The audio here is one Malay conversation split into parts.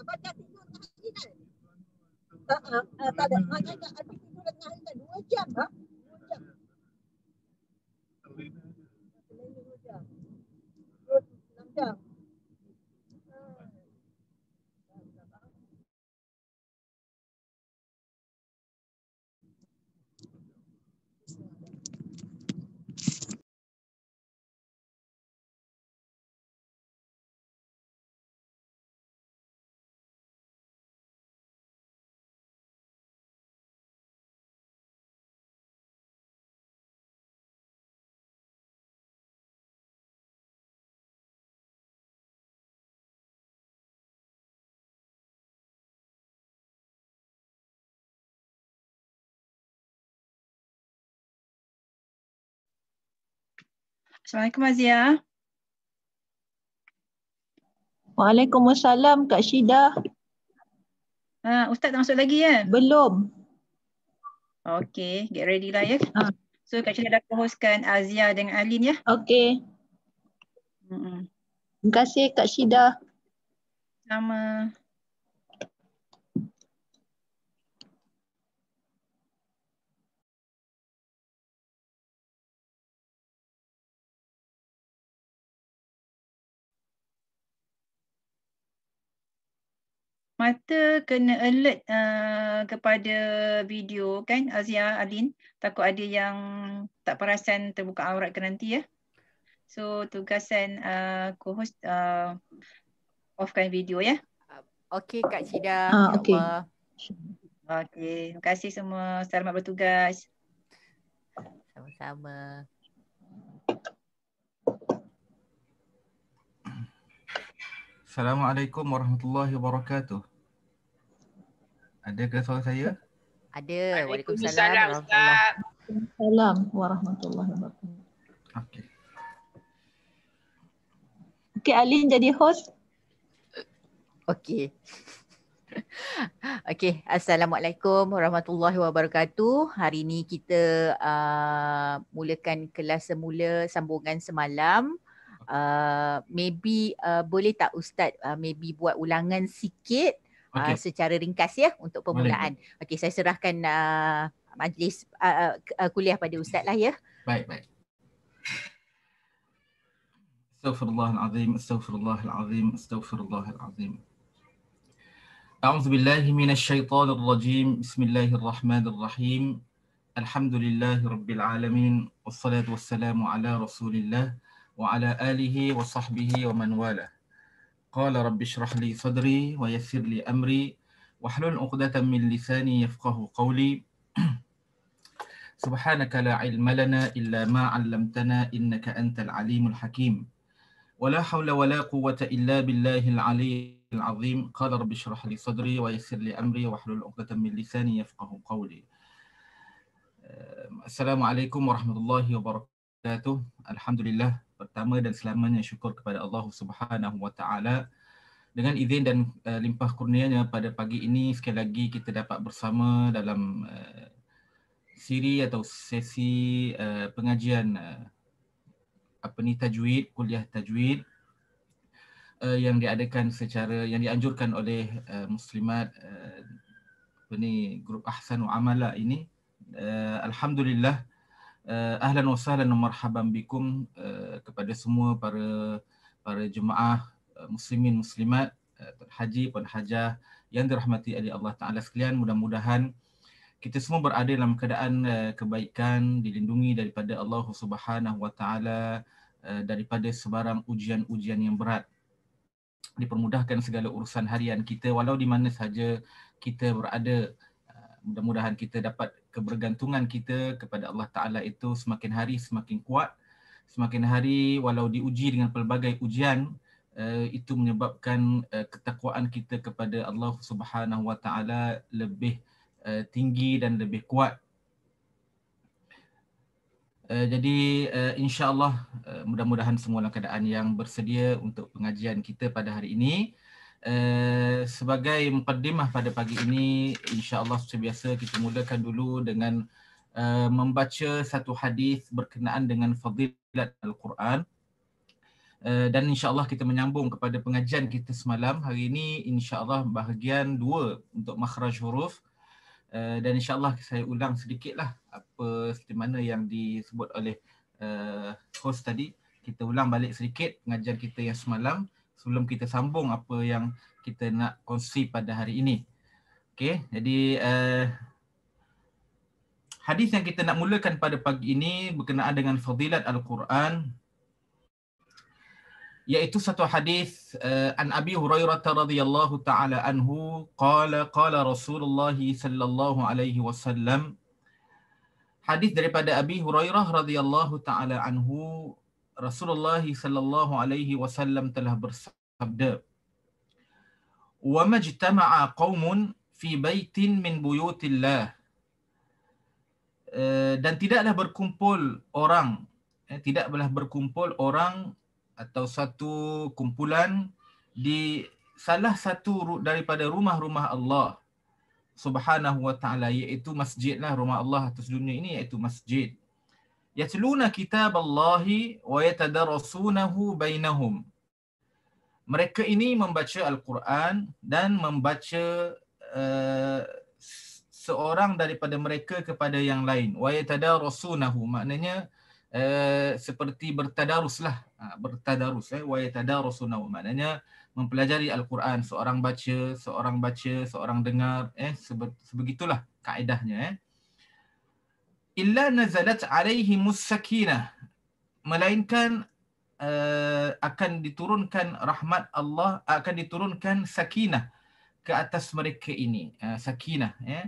Abang tidur tengah hari kan? Ha, tak, tak ada. Maknanya abang tidur tengah hari kan? Dua jam, ha? Dua jam. Dua jam. Dua jam. Assalamualaikum Azia. Waalaikumsalam Kak Syida. Uh, Ustaz tak masuk lagi kan? Belum. Okay, get ready lah ya. Uh. So Kak Syida dah hostkan Azia dengan Alin ya. Okay. Mm-mm. Terima kasih Kak Syida. Sama. mata kena alert uh, kepada video kan Azia Alin takut ada yang tak perasan terbuka aurat ke nanti ya so tugasan uh, co-host uh, offkan video ya okey kak Cida ah, okey okey terima kasih semua selamat bertugas sama-sama Assalamualaikum warahmatullahi wabarakatuh. Ada ke suara saya? Ada. Waalaikumsalam. Waalaikumsalam. Warahmatullahi wabarakatuh. Okey. Okey, Alin jadi host. Okey. Okey, Assalamualaikum Warahmatullahi Wabarakatuh Hari ini kita uh, mulakan kelas semula sambungan semalam uh, Maybe uh, boleh tak Ustaz uh, maybe buat ulangan sikit Ah, okay. uh, secara ringkas ya untuk permulaan. Okey saya serahkan uh, majlis uh, uh, kuliah pada ustaz lah ya. Baik baik. Astaghfirullah alazim, astaghfirullah alazim, astaghfirullah alazim. أعوذ بالله من الشيطان الرجيم بسم الله الرحمن الرحيم الحمد لله رب العالمين والصلاة والسلام على رسول الله وعلى آله وصحبه ومن والاه قال رب اشرح لي صدري ويسر لي أمري واحلل عقدة من لساني يفقه قولي سبحانك لا علم لنا إلا ما علمتنا إنك أنت العليم الحكيم ولا حول ولا قوة إلا بالله العلي العظيم قال رب اشرح لي صدري ويسر لي أمري واحلل عقدة من لساني يفقه قولي آه، السلام عليكم ورحمة الله وبركاته الحمد لله pertama dan selamanya syukur kepada Allah Subhanahu Wa Dengan izin dan uh, limpah kurnianya pada pagi ini sekali lagi kita dapat bersama dalam uh, siri atau sesi uh, pengajian uh, apa ni tajwid, kuliah tajwid uh, yang diadakan secara yang dianjurkan oleh uh, muslimat uh, apa grup Ahsanu Amala ini. Uh, Alhamdulillah Eh, ahlan wa sahlan wa marhaban bikum uh, kepada semua para para jemaah uh, muslimin muslimat uh, haji puan hajah yang dirahmati oleh Allah taala sekalian mudah-mudahan kita semua berada dalam keadaan uh, kebaikan dilindungi daripada Allah Subhanahu wa taala uh, daripada sebarang ujian-ujian yang berat dipermudahkan segala urusan harian kita walau di mana saja kita berada mudah-mudahan kita dapat kebergantungan kita kepada Allah Ta'ala itu semakin hari semakin kuat. Semakin hari walau diuji dengan pelbagai ujian, eh, itu menyebabkan eh, ketakwaan kita kepada Allah Subhanahu Wa Ta'ala lebih eh, tinggi dan lebih kuat. Jadi insyaAllah mudah-mudahan semua keadaan yang bersedia untuk pengajian kita pada hari ini. Eh, sebagai mukaddimah pada pagi ini insya-Allah seperti biasa kita mulakan dulu dengan uh, membaca satu hadis berkenaan dengan fadilat al-Quran. Uh, dan Allah kita menyambung kepada pengajian kita semalam Hari ini insya Allah bahagian dua untuk makhraj huruf uh, Dan insyaAllah saya ulang sedikitlah Apa seperti mana yang disebut oleh uh, host tadi Kita ulang balik sedikit pengajian kita yang semalam sebelum kita sambung apa yang kita nak kongsi pada hari ini. Okey, jadi uh, hadis yang kita nak mulakan pada pagi ini berkenaan dengan fadilat al-Quran yaitu satu hadis uh, an Abi Hurairah radhiyallahu taala anhu qala qala Rasulullah sallallahu alaihi wasallam hadis daripada Abi Hurairah radhiyallahu taala anhu Rasulullah sallallahu alaihi wasallam telah bersabda Wamajtama'a qaumun fi baitin min buyutillah eh, dan tidaklah berkumpul orang eh, tidaklah berkumpul orang atau satu kumpulan di salah satu daripada rumah-rumah Allah Subhanahu wa taala iaitu masjidlah rumah Allah atas dunia ini iaitu masjid yatluna kitab Allah wa yatadarrasunahu bainahum. Mereka ini membaca Al-Quran dan membaca uh, seorang daripada mereka kepada yang lain. Wa yatadarrasunahu maknanya uh, seperti bertadaruslah. Ha, bertadarus eh wa yatadarrasunahu maknanya mempelajari Al-Quran seorang baca, seorang baca, seorang dengar eh sebegitulah kaedahnya eh illa nazalat alaihi musakinah melainkan uh, akan diturunkan rahmat Allah akan diturunkan sakinah ke atas mereka ini uh, sakinah ya yeah.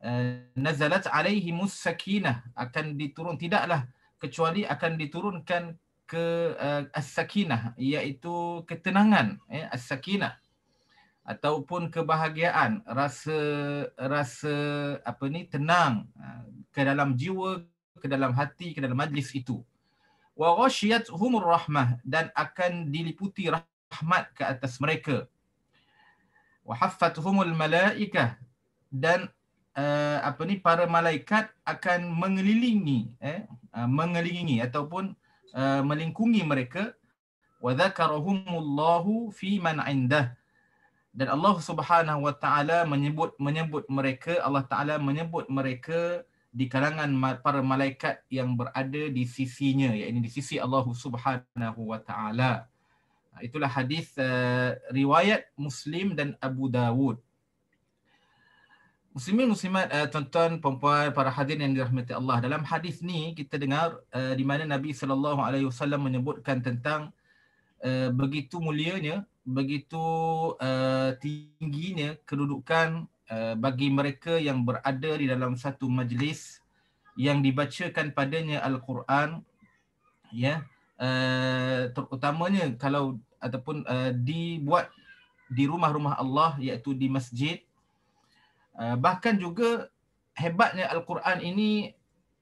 uh, nazalat alaihi musakinah akan diturun tidaklah kecuali akan diturunkan ke uh, as-sakinah iaitu ketenangan ya yeah. as-sakinah ataupun kebahagiaan rasa rasa apa ni tenang ke dalam jiwa, ke dalam hati, ke dalam majlis itu. Wa ghasyiyat humur rahmah dan akan diliputi rahmat ke atas mereka. Wa haffat humul malaikah dan uh, apa ni para malaikat akan mengelilingi eh uh, mengelilingi ataupun uh, melingkungi mereka wa dzakarahumullahu fi man indah dan Allah Subhanahu wa taala menyebut menyebut mereka Allah taala menyebut mereka di kalangan para malaikat yang berada di sisinya yakni di sisi Allah Subhanahu wa taala ha, itulah hadis uh, riwayat Muslim dan Abu Dawud Muslimin muslimat uh, tuan-tuan puan-puan para hadirin yang dirahmati Allah dalam hadis ni kita dengar uh, di mana Nabi sallallahu alaihi wasallam menyebutkan tentang uh, begitu mulianya begitu uh, tingginya kedudukan Eh, bagi mereka yang berada di dalam satu majlis yang dibacakan padanya al-Quran ya eh, terutamanya kalau ataupun eh, dibuat di rumah-rumah Allah iaitu di masjid bahkan juga hebatnya al-Quran ini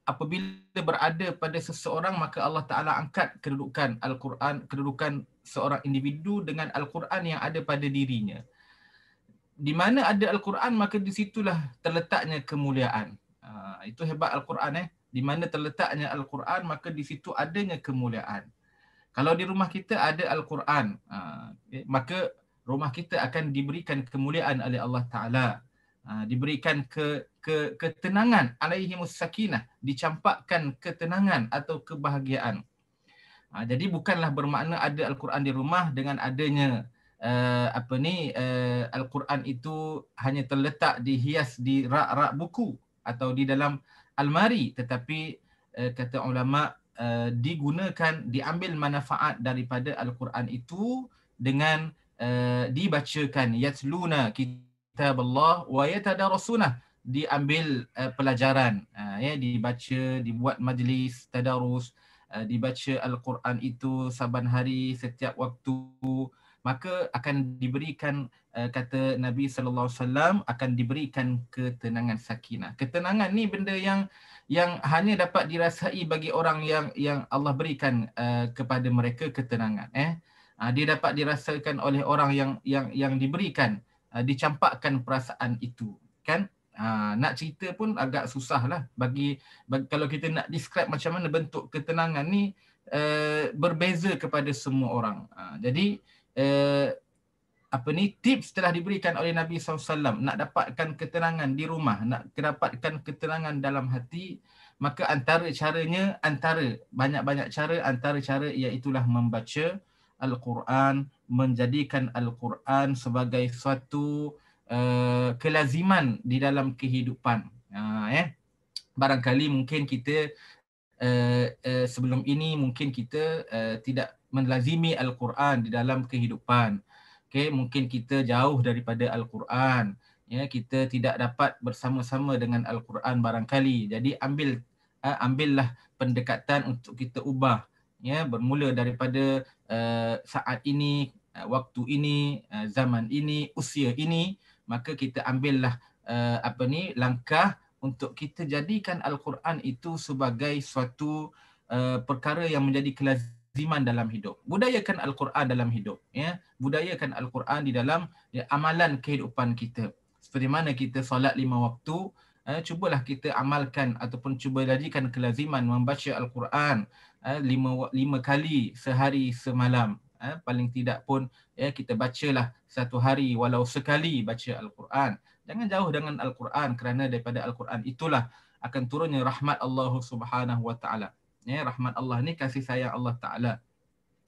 apabila berada pada seseorang maka Allah Taala angkat kedudukan al-Quran kedudukan seorang individu dengan al-Quran yang ada pada dirinya di mana ada Al-Quran maka di situlah terletaknya kemuliaan. Uh, itu hebat Al-Quran eh. Di mana terletaknya Al-Quran maka di situ adanya kemuliaan. Kalau di rumah kita ada Al-Quran, uh, ha, eh, okay, maka rumah kita akan diberikan kemuliaan oleh Allah Taala. Uh, diberikan ke, ke ketenangan alaihi musakinah dicampakkan ketenangan atau kebahagiaan. Uh, jadi bukanlah bermakna ada Al-Quran di rumah dengan adanya uh, apa ni uh, al-Quran itu hanya terletak dihias di rak-rak buku atau di dalam almari tetapi uh, kata ulama uh, digunakan diambil manfaat daripada al-Quran itu dengan uh, dibacakan yatluna kitab Allah wa yatadarusuna diambil uh, pelajaran uh, ya dibaca dibuat majlis tadarus uh, dibaca al-Quran itu saban hari setiap waktu uh, maka akan diberikan uh, kata Nabi sallallahu alaihi wasallam akan diberikan ketenangan sakinah. Ketenangan ni benda yang yang hanya dapat dirasai bagi orang yang yang Allah berikan uh, kepada mereka ketenangan eh. Uh, dia dapat dirasakan oleh orang yang yang yang diberikan uh, dicampakkan perasaan itu kan? Uh, nak cerita pun agak susah lah bagi, bagi kalau kita nak describe macam mana bentuk ketenangan ni uh, berbeza kepada semua orang. Uh, jadi uh, uh, apa ni tips telah diberikan oleh Nabi SAW nak dapatkan ketenangan di rumah, nak dapatkan ketenangan dalam hati, maka antara caranya, antara banyak-banyak cara, antara cara iaitulah membaca Al-Quran, menjadikan Al-Quran sebagai suatu uh, kelaziman di dalam kehidupan. Ha, eh. Barangkali mungkin kita uh, uh, sebelum ini mungkin kita uh, tidak melazimi al-Quran di dalam kehidupan. okay? mungkin kita jauh daripada al-Quran, ya, kita tidak dapat bersama-sama dengan al-Quran barangkali. Jadi ambil uh, ambillah pendekatan untuk kita ubah, ya, bermula daripada uh, saat ini, uh, waktu ini, uh, zaman ini, usia ini, maka kita ambillah uh, apa ni langkah untuk kita jadikan al-Quran itu sebagai suatu uh, perkara yang menjadi kelazimannya iman dalam hidup. Budayakan Al-Quran dalam hidup. Ya. Budayakan Al-Quran di dalam ya, amalan kehidupan kita. Seperti mana kita salat lima waktu, eh, cubalah kita amalkan ataupun cuba jadikan kelaziman membaca Al-Quran eh, lima, lima kali sehari semalam. Eh, paling tidak pun ya, kita bacalah satu hari walau sekali baca Al-Quran. Jangan jauh dengan Al-Quran kerana daripada Al-Quran itulah akan turunnya rahmat Allah Subhanahu Wa Taala ya rahmat Allah ni kasih sayang Allah taala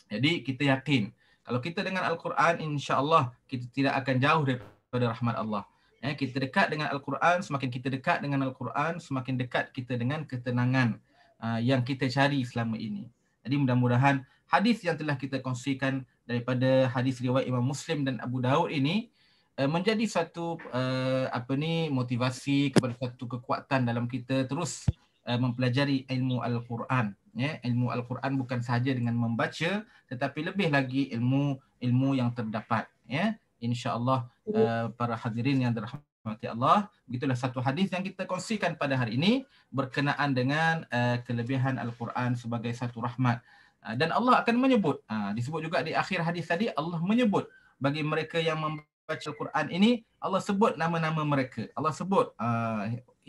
jadi kita yakin kalau kita dengan al-Quran insya Allah kita tidak akan jauh daripada rahmat Allah ya kita dekat dengan al-Quran semakin kita dekat dengan al-Quran semakin dekat kita dengan ketenangan uh, yang kita cari selama ini jadi mudah-mudahan hadis yang telah kita kongsikan daripada hadis riwayat Imam Muslim dan Abu Daud ini eh, menjadi satu uh, apa ni motivasi kepada satu kekuatan dalam kita terus Eh, mempelajari ilmu al-Quran ya ilmu al-Quran bukan sahaja dengan membaca tetapi lebih lagi ilmu ilmu yang terdapat ya Insya insyaallah eh, para hadirin yang dirahmati Allah begitulah satu hadis yang kita kongsikan pada hari ini berkenaan dengan eh, kelebihan al-Quran sebagai satu rahmat dan Allah akan menyebut disebut juga di akhir hadis tadi Allah menyebut bagi mereka yang membaca al-Quran ini Allah sebut nama-nama mereka Allah sebut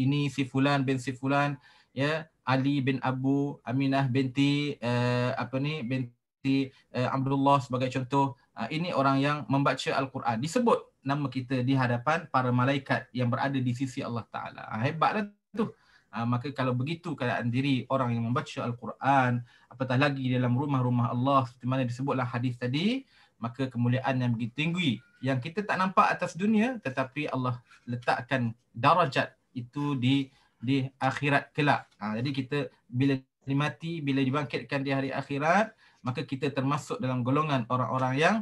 ini si fulan bin si fulan ya Ali bin Abu Aminah binti uh, apa ni binti uh, Abdullah sebagai contoh uh, ini orang yang membaca al-Quran disebut nama kita di hadapan para malaikat yang berada di sisi Allah taala ah, hebatlah tu Uh, maka kalau begitu keadaan diri orang yang membaca Al-Quran Apatah lagi dalam rumah-rumah Allah Seperti mana disebutlah hadis tadi Maka kemuliaan yang begitu tinggi Yang kita tak nampak atas dunia Tetapi Allah letakkan darajat itu di di akhirat kelak. Ha, jadi kita bila dimati, bila dibangkitkan di hari akhirat, maka kita termasuk dalam golongan orang-orang yang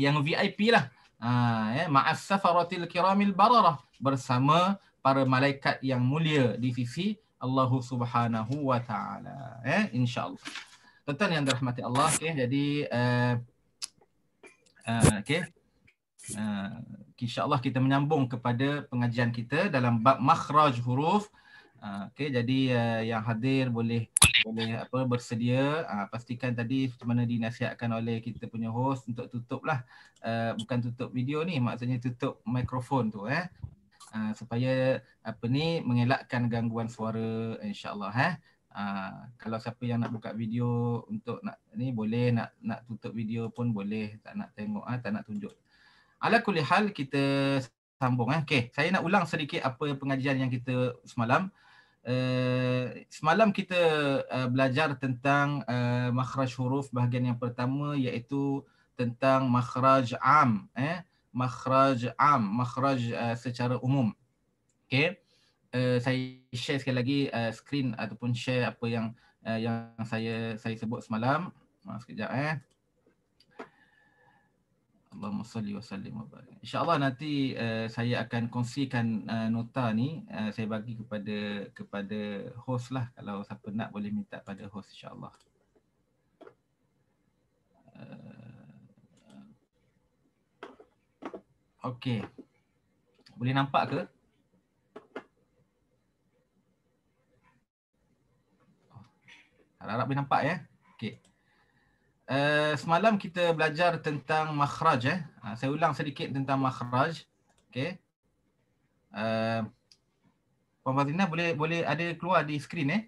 yang VIP lah. Ha, ya, Ma'as safaratil kiramil bararah bersama para malaikat yang mulia di sisi Allah Subhanahu wa taala. Ya, eh, insyaallah. Tuan-tuan yang dirahmati Allah, okay, jadi uh, eh, uh, eh, okay, Ha, insyaallah kita menyambung kepada pengajian kita dalam bab makhraj huruf ha, okey jadi ya, yang hadir boleh boleh apa bersedia ha, pastikan tadi macam mana dinasihatkan oleh kita punya host untuk tutuplah bukan tutup video ni maksudnya tutup mikrofon tu eh supaya apa ni mengelakkan gangguan suara insyaallah eh kalau siapa yang nak buka video untuk nak ni boleh nak nak tutup video pun boleh tak nak tengok ah tak nak tunjuk Ala kuli hal kita sambung eh. Okey, saya nak ulang sedikit apa pengajian yang kita semalam. Uh, semalam kita uh, belajar tentang uh, makhraj huruf bahagian yang pertama iaitu tentang makhraj am eh makhraj am makhraj uh, secara umum. Okey. Uh, saya share sekali lagi uh, screen ataupun share apa yang uh, yang saya saya sebut semalam. Masuk sekejap eh. Allahumma salli wa salli wa barik. Insya-Allah nanti uh, saya akan kongsikan uh, nota ni uh, saya bagi kepada kepada host lah kalau siapa nak boleh minta pada host insya-Allah. Uh, okay. Boleh nampak ke? Harap-harap boleh nampak ya. Okay. Eh, semalam kita belajar tentang makhraj eh. Ah, saya ulang sedikit tentang makhraj. Okey. Uh, Puan Fazlina boleh boleh ada keluar di skrin eh?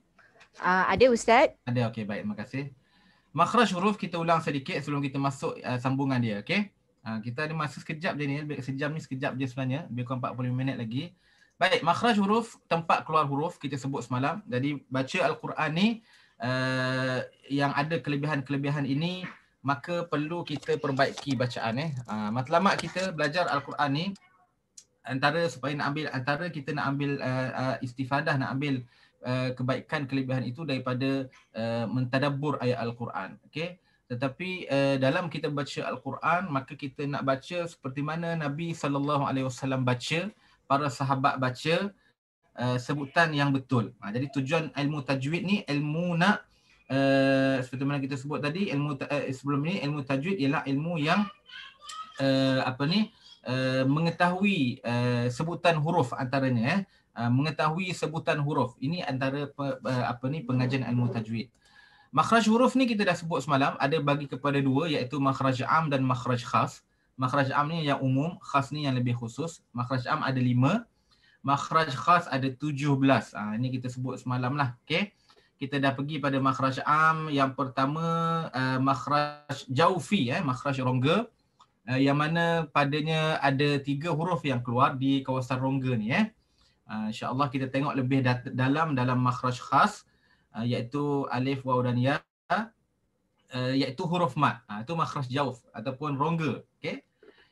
Uh, ada ustaz? Ada okey baik terima kasih. Makhraj huruf kita ulang sedikit sebelum kita masuk uh, sambungan dia okey. Uh, kita ada masa sekejap je ni, sejam ni sekejap je sebenarnya, lebih kurang 45 minit lagi. Baik, makhraj huruf, tempat keluar huruf kita sebut semalam. Jadi baca Al-Quran ni Eh, yang ada kelebihan-kelebihan ini maka perlu kita perbaiki bacaan eh. Uh, matlamat kita belajar al-Quran ni antara supaya nak ambil antara kita nak ambil uh, uh, istifadah nak ambil uh, kebaikan kelebihan itu daripada uh, mentadabbur ayat al-Quran. Okey. Tetapi uh, dalam kita baca al-Quran maka kita nak baca seperti mana Nabi sallallahu alaihi wasallam baca, para sahabat baca, uh, Eh, sebutan yang betul. Ha, jadi tujuan ilmu tajwid ni ilmu nak uh, seperti mana kita sebut tadi ilmu uh, sebelum ni ilmu tajwid ialah ilmu yang uh, apa ni uh, mengetahui uh, sebutan huruf antaranya eh. Uh, mengetahui sebutan huruf. Ini antara pe, uh, apa ni pengajian ilmu tajwid. Makhraj huruf ni kita dah sebut semalam ada bagi kepada dua iaitu makhraj am dan makhraj khas. Makhraj am ni yang umum, khas ni yang lebih khusus. Makhraj am ada lima makhraj khas ada 17. Ha, ah, ini kita sebut semalam lah. Okay. Kita dah pergi pada makhraj am. Yang pertama uh, makhraj jaufi, eh, makhraj rongga. Uh, yang mana padanya ada tiga huruf yang keluar di kawasan rongga ni. Eh. Uh, InsyaAllah kita tengok lebih dalam dalam makhraj khas. Uh, iaitu alif, waw dan ya. Uh, iaitu huruf mat. Ah, itu uh, makhraj jauf ataupun rongga. Okay.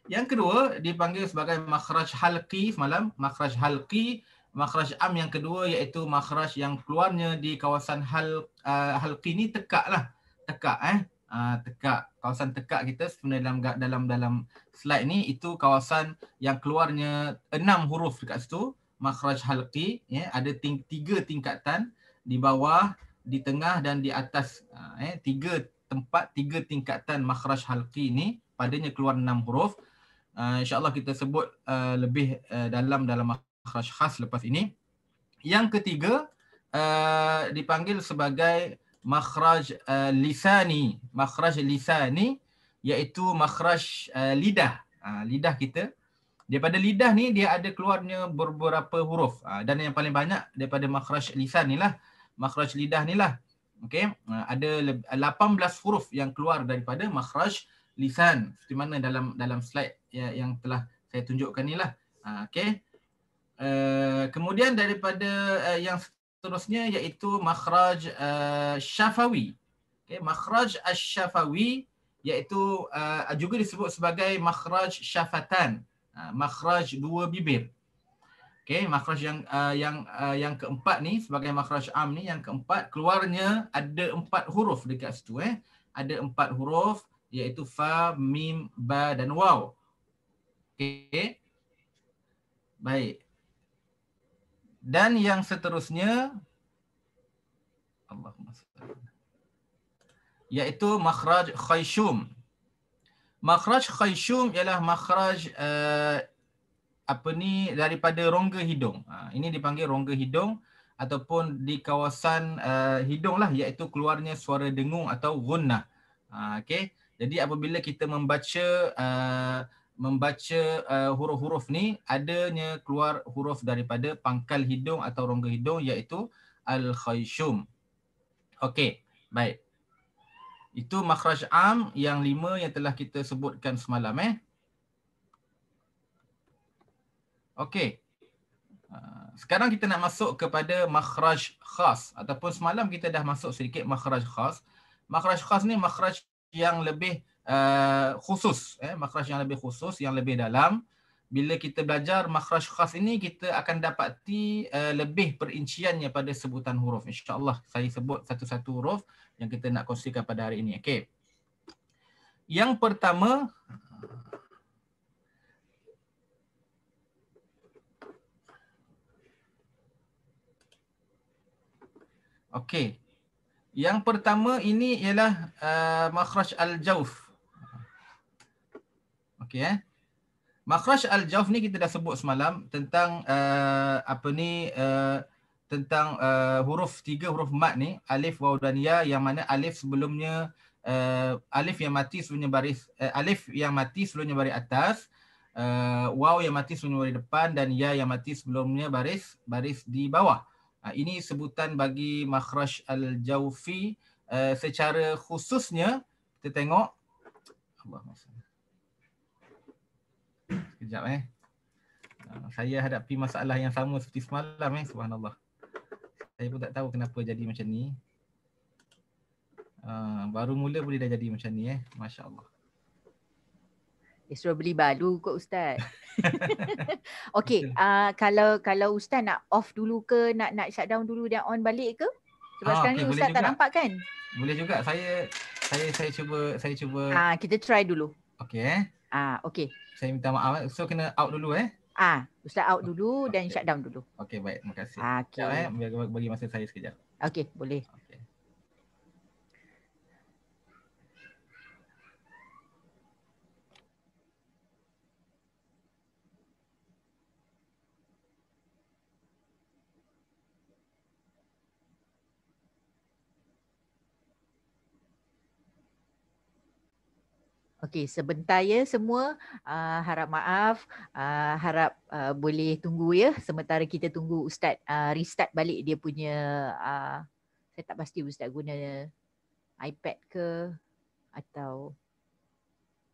Yang kedua dipanggil sebagai makhraj halqi semalam, makhraj halqi, makhraj am yang kedua iaitu makhraj yang keluarnya di kawasan hal uh, halqi ni tekak lah. Tekak eh. Uh, tekak kawasan tekak kita sebenarnya dalam dalam dalam slide ni itu kawasan yang keluarnya enam huruf dekat situ makhraj halqi ya yeah. ada ting- tiga tingkatan di bawah di tengah dan di atas uh, eh tiga tempat tiga tingkatan makhraj halqi ni padanya keluar enam huruf uh, insyaallah kita sebut uh, lebih uh, dalam dalam makhraj khas lepas ini yang ketiga uh, dipanggil sebagai makhraj uh, lisani makhraj lisani iaitu makhraj uh, lidah uh, lidah kita daripada lidah ni dia ada keluarnya beberapa huruf uh, dan yang paling banyak daripada makhraj lisan nilah makhraj lidah lah. okey uh, ada 18 huruf yang keluar daripada makhraj lisan seperti mana dalam dalam slide yang, yang telah saya tunjukkan inilah. lah. Uh, okay. Uh, kemudian daripada uh, yang seterusnya iaitu makhraj uh, syafawi. Okay. Makhraj syafawi iaitu uh, juga disebut sebagai makhraj syafatan. Uh, makhraj dua bibir. Okay, makhraj yang uh, yang uh, yang keempat ni sebagai makhraj am ni yang keempat keluarnya ada empat huruf dekat situ eh. Ada empat huruf. Uh, Yaitu fa, mim, ba dan waw. Okay, Baik. Dan yang seterusnya Allahumma Yaitu makhraj khayshum. Makhraj khayshum ialah makhraj uh, apa ni daripada rongga hidung. Uh, ini dipanggil rongga hidung ataupun di kawasan uh, hidung lah iaitu keluarnya suara dengung atau gunnah. Uh, ha, okay. Jadi apabila kita membaca uh, membaca uh, huruf-huruf uh, ni adanya keluar huruf daripada pangkal hidung atau rongga hidung iaitu al-khayshum. Okey, baik. Itu makhraj am yang lima yang telah kita sebutkan semalam eh. Okey. Uh, sekarang kita nak masuk kepada makhraj khas ataupun semalam kita dah masuk sedikit makhraj khas. Makhraj khas ni makhraj yang lebih uh, khusus eh makhraj yang lebih khusus yang lebih dalam bila kita belajar makhraj khas ini kita akan dapati uh, lebih perinciannya pada sebutan huruf insyaallah saya sebut satu-satu huruf yang kita nak kongsikan pada hari ini Okay, yang pertama okey yang pertama ini ialah uh, makhraj al Jauf. Okey eh. Makhraj al Jauf ni kita dah sebut semalam tentang uh, apa ni uh, tentang uh, huruf tiga huruf mat ni alif waw dan ya yang mana alif sebelumnya uh, alif yang mati sebelumnya baris uh, alif yang mati sebelumnya baris atas uh, waw yang mati sebelumnya baris depan dan ya yang mati sebelumnya baris baris di bawah. Ha, ini sebutan bagi makhraj al-jawfi uh, secara khususnya kita tengok Sekejap eh. Ha, saya hadapi masalah yang sama seperti semalam eh subhanallah. Saya pun tak tahu kenapa jadi macam ni. Uh, baru mula boleh dah jadi macam ni eh. Masya-Allah. Dia suruh beli baru kot ustaz. okay, uh, ah, kalau kalau ustaz nak off dulu ke, nak nak shutdown dulu dan on balik ke? Sebab ah, sekarang okay, ni ustaz tak nampak kan? Boleh juga. Saya saya saya cuba saya cuba. Ah, uh, kita try dulu. Okay eh. Ah, uh, okay. Saya minta maaf. Eh. So kena out dulu eh. Ah, uh, ustaz out dulu okay. dan shutdown dulu. Okay, baik. Terima kasih. Ah, okay. Sekejap, eh. Bagi masa saya sekejap. Okay, boleh. Okay. Okey, sebentar ya semua. Uh, harap maaf. Uh, harap uh, boleh tunggu ya. Sementara kita tunggu Ustaz uh, restart balik dia punya. Uh, saya tak pasti Ustaz guna iPad ke atau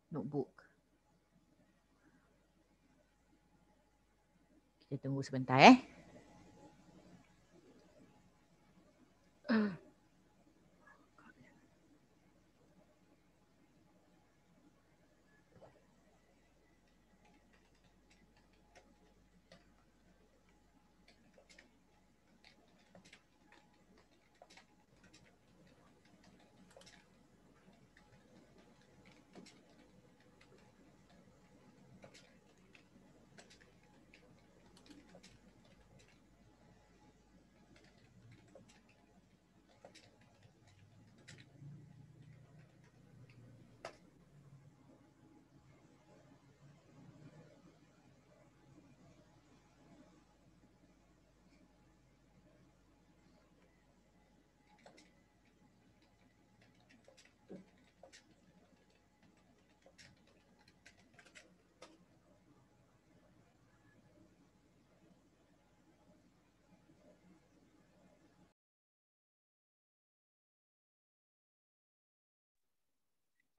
notebook. Kita tunggu sebentar eh. Uh.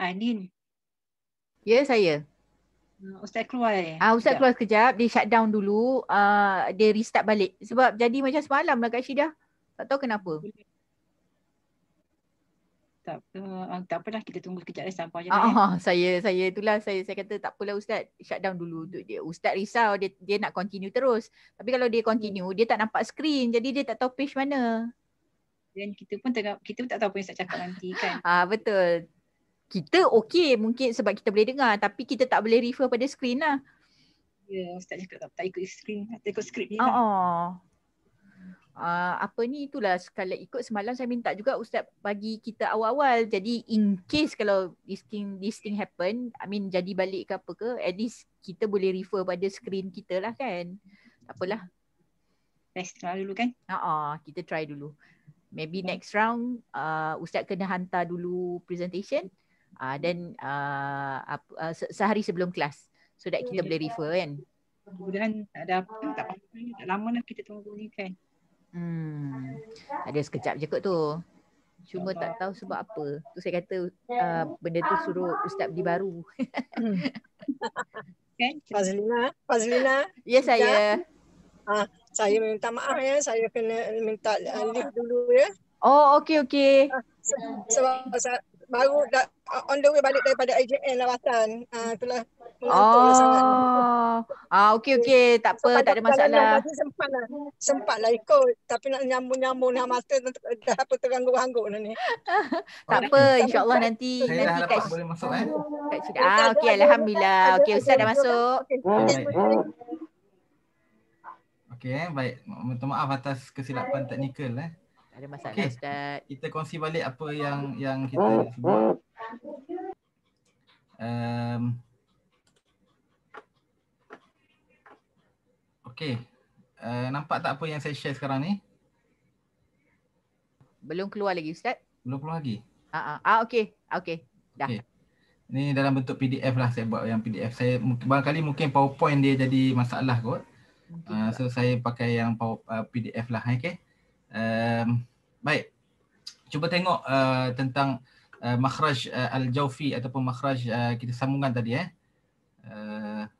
Anin, Ya, yeah, saya. Ah, ustaz keluar eh? Ah, Ustaz sekejap. keluar sekejap. Dia shutdown dulu. Ah, dia restart balik. Sebab jadi macam semalam lah Kak Syedah. Tak tahu kenapa. Tak, apa. Ah, tak apalah kita tunggu sekejap lah sampai aja. Lah, ah, eh. Ah, saya saya itulah saya saya kata tak apalah ustaz, down dulu untuk dia. Ustaz risau dia dia nak continue terus. Tapi kalau dia continue, hmm. dia tak nampak screen. Jadi dia tak tahu page mana. Dan kita pun tengah kita pun tak tahu apa yang ustaz cakap nanti kan. Ah, betul kita okey mungkin sebab kita boleh dengar tapi kita tak boleh refer pada screen lah. Ya, ustaz cakap tak ikut screen, tak ikut skrip ni. Oh. Lah. Uh, apa ni itulah sekali ikut semalam saya minta juga ustaz bagi kita awal-awal jadi in case kalau this thing this thing happen I mean jadi balik ke apa ke at least kita boleh refer pada screen kita lah kan. Tak apalah. Best try dulu kan? Ha uh-uh, kita try dulu. Maybe next round uh, ustaz kena hantar dulu presentation uh, then uh, uh, sehari sebelum kelas so that kita oh, boleh refer kan kemudian tak ada apa tak tak lama lah kita tunggu ni kan hmm ada sekejap je kot tu cuma tak tahu sebab apa tu saya kata uh, benda tu suruh ustaz di baru okay. Hmm. Fazlina Fazlina ya yes, saya ah saya minta maaf ya saya kena minta lift dulu ya oh okey okey sebab baru ya. dah on the way balik daripada IJN lawatan. Ah uh, itulah lah Oh. Ah okey okey hmm. tak apa tak ada masalah. Lah. Sempat lah. ikut tapi nak nyambung-nyambung dah mata dah apa terganggu ganggu ni. tak apa insyaallah nanti saya nanti kat boleh masuk eh. Kat ah okey alhamdulillah. Okey ustaz dah masuk. Okey. Okey baik minta maaf atas kesilapan teknikal eh ada masalah okay. ustaz. Kita kongsi balik apa yang yang kita sebut. Um, okay. Uh, nampak tak apa yang saya share sekarang ni? Belum keluar lagi ustaz. Belum keluar lagi? Ah uh, ah okay, okay. Dah. Okay. Ni dalam bentuk PDF lah saya buat yang PDF. Saya barangkali mungkin PowerPoint dia jadi masalah kot. Uh, so saya pakai yang PDF ah, lah okay? Um, baik. Cuba tengok uh, tentang uh, makhraj uh, al-jawfi ataupun makhraj uh, kita sambungan tadi eh. Uh,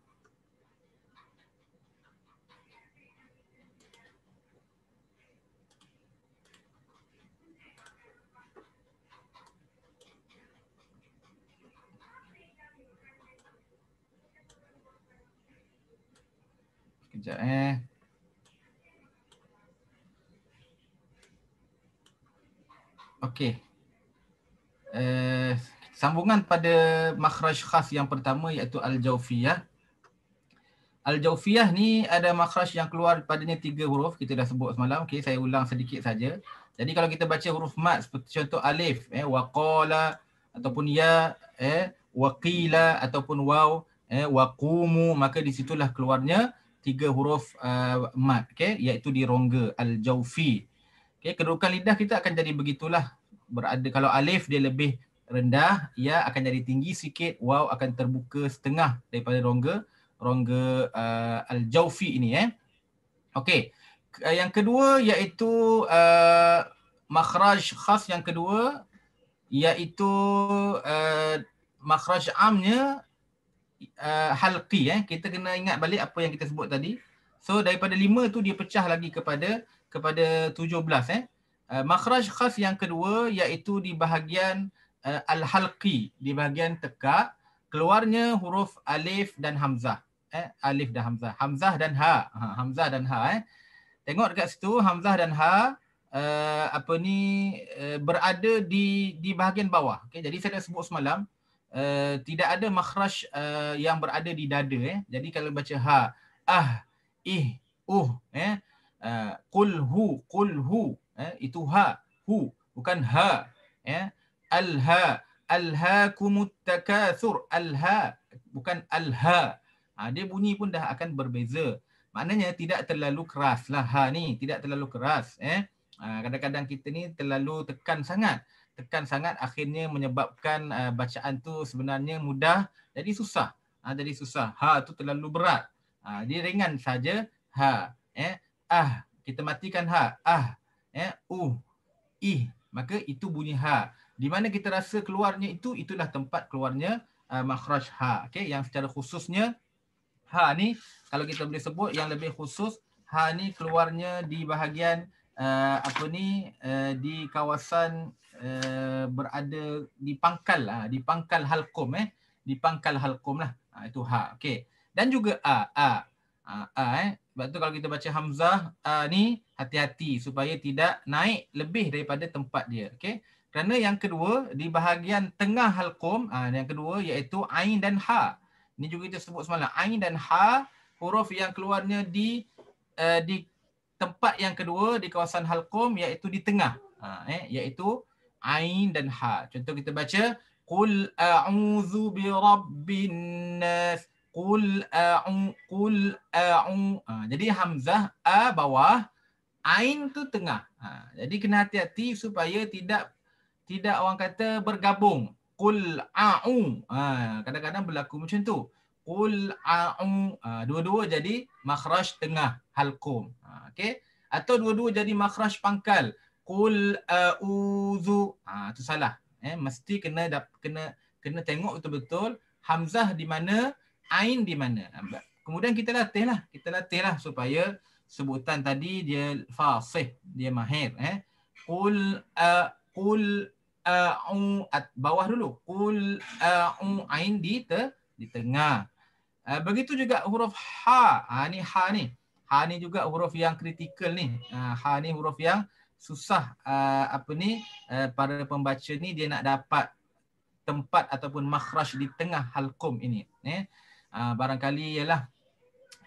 Sekejap eh. Okey. Eh, sambungan pada makhraj khas yang pertama iaitu Al-Jawfiyah. Al-Jawfiyah ni ada makhraj yang keluar padanya tiga huruf. Kita dah sebut semalam. Okey, saya ulang sedikit saja. Jadi kalau kita baca huruf mat seperti contoh alif, eh, waqala ataupun ya, eh, waqila ataupun waw, eh, waqumu. Maka di situlah keluarnya tiga huruf uh, eh, mat. Okey, iaitu di rongga Al-Jawfiyah. Okey, ya, kedudukan lidah kita akan jadi begitulah. Berada kalau alif dia lebih rendah, ya akan jadi tinggi sikit, Wow, akan terbuka setengah daripada rongga rongga uh, al-jawfi ini eh. Okey. Uh, yang kedua iaitu uh, makhraj khas yang kedua iaitu uh, makhraj amnya uh, halqi eh kita kena ingat balik apa yang kita sebut tadi so daripada lima tu dia pecah lagi kepada kepada 17 eh. Uh, makhraj khaf yang kedua iaitu di bahagian uh, al-halqi, di bahagian tekak, keluarnya huruf alif dan hamzah. Eh, alif dan hamzah. Hamzah dan ha. ha hamzah dan ha eh. Tengok dekat situ hamzah dan ha uh, apa ni uh, berada di di bahagian bawah. Okey, jadi saya dah sebut semalam uh, tidak ada makhraj uh, yang berada di dada eh. Jadi kalau baca ha, ah, ih, uh eh Ha, qul hu qul hu eh, itu ha hu bukan ha ya eh, al ha al ha takathur al ha bukan al ha ha dia bunyi pun dah akan berbeza maknanya tidak terlalu keras lah ha ni tidak terlalu keras eh kadang-kadang kita ni terlalu tekan sangat tekan sangat akhirnya menyebabkan uh, bacaan tu sebenarnya mudah jadi susah ha, jadi susah ha tu terlalu berat ha, dia ringan saja ha eh ah kita matikan ha ah ya eh, u i maka itu bunyi ha di mana kita rasa keluarnya itu itulah tempat keluarnya uh, makhraj ha okey yang secara khususnya ha ni kalau kita boleh sebut yang lebih khusus ha ni keluarnya di bahagian uh, apa ni uh, di kawasan uh, berada di pangkal lah uh, di pangkal halqum eh di pangkal halqum lah uh, itu ha okey dan juga a a a ah, ah, eh. Sebab tu kalau kita baca hamzah a ah, ni hati-hati supaya tidak naik lebih daripada tempat dia. okay? Kerana yang kedua di bahagian tengah halqum a yang kedua iaitu ain dan ha. Ini juga kita sebut semalam ain dan ha huruf yang keluarnya di uh, di tempat yang kedua di kawasan halqum iaitu di tengah. Ha, eh iaitu ain dan ha. Contoh kita baca qul a'udzu bi rabbin nas Qul a'u qul a'u. Ha, jadi hamzah a bawah, ain tu tengah. Ha, jadi kena hati-hati supaya tidak tidak orang kata bergabung. Qul a'u. Ha, kadang-kadang berlaku macam tu. Qul a'u. Ha, dua-dua jadi makhraj tengah halqum. Ha, okay? Atau dua-dua jadi makhraj pangkal. Qul a'udzu. Ha, tu salah. Eh, mesti kena kena kena tengok betul-betul hamzah di mana ain di mana kemudian kita latihlah kita latihlah supaya sebutan tadi dia fasih dia mahir eh qul uh, qul a'u eh, at bawah dulu qul a'u eh, ain di te, di tengah uh, begitu juga huruf ha ha ni ha ni ha ni juga huruf yang kritikal ni uh, ha ni huruf yang susah uh, apa ni uh, para pembaca ni dia nak dapat tempat ataupun makhraj di tengah halkum ini eh Ah, barangkali ialah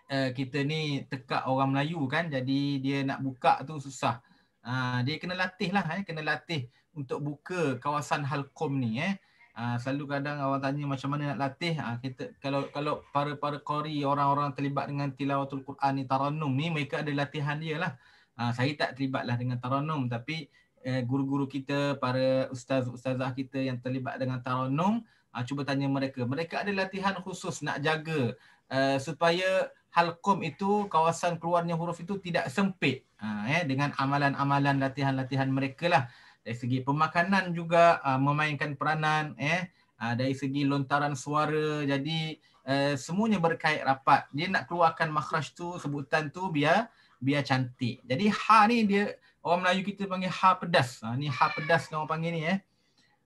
uh, kita ni tekak orang Melayu kan jadi dia nak buka tu susah. Uh, dia kena latih lah eh. kena latih untuk buka kawasan Halkom ni eh. Uh, selalu kadang orang tanya macam mana nak latih uh, kita kalau kalau para-para kori orang-orang terlibat dengan tilawatul Quran ni tarannum ni mereka ada latihan dia lah. Uh, saya tak terlibat lah dengan taranum tapi uh, guru-guru kita para ustaz-ustazah kita yang terlibat dengan taranum Ha, cuba tanya mereka. Mereka ada latihan khusus nak jaga uh, supaya halkom itu, kawasan keluarnya huruf itu tidak sempit ha, eh, dengan amalan-amalan latihan-latihan mereka lah. Dari segi pemakanan juga uh, memainkan peranan. Eh, uh, dari segi lontaran suara. Jadi uh, semuanya berkait rapat. Dia nak keluarkan makhraj tu, sebutan tu biar biar cantik. Jadi ha ni dia orang Melayu kita panggil ha pedas. Ha, ni ha pedas kan orang panggil ni eh.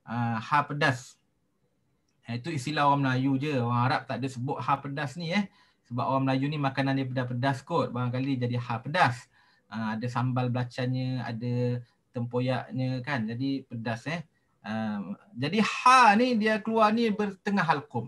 Uh, ha pedas. Itu istilah orang Melayu je. Orang Arab tak ada sebut ha pedas ni eh. Sebab orang Melayu ni makanan dia pedas-pedas kot. Barangkali jadi ha pedas. Ha, ada sambal belacannya, ada tempoyaknya kan. Jadi pedas eh. Ha, jadi ha ni dia keluar ni bertengah halkum.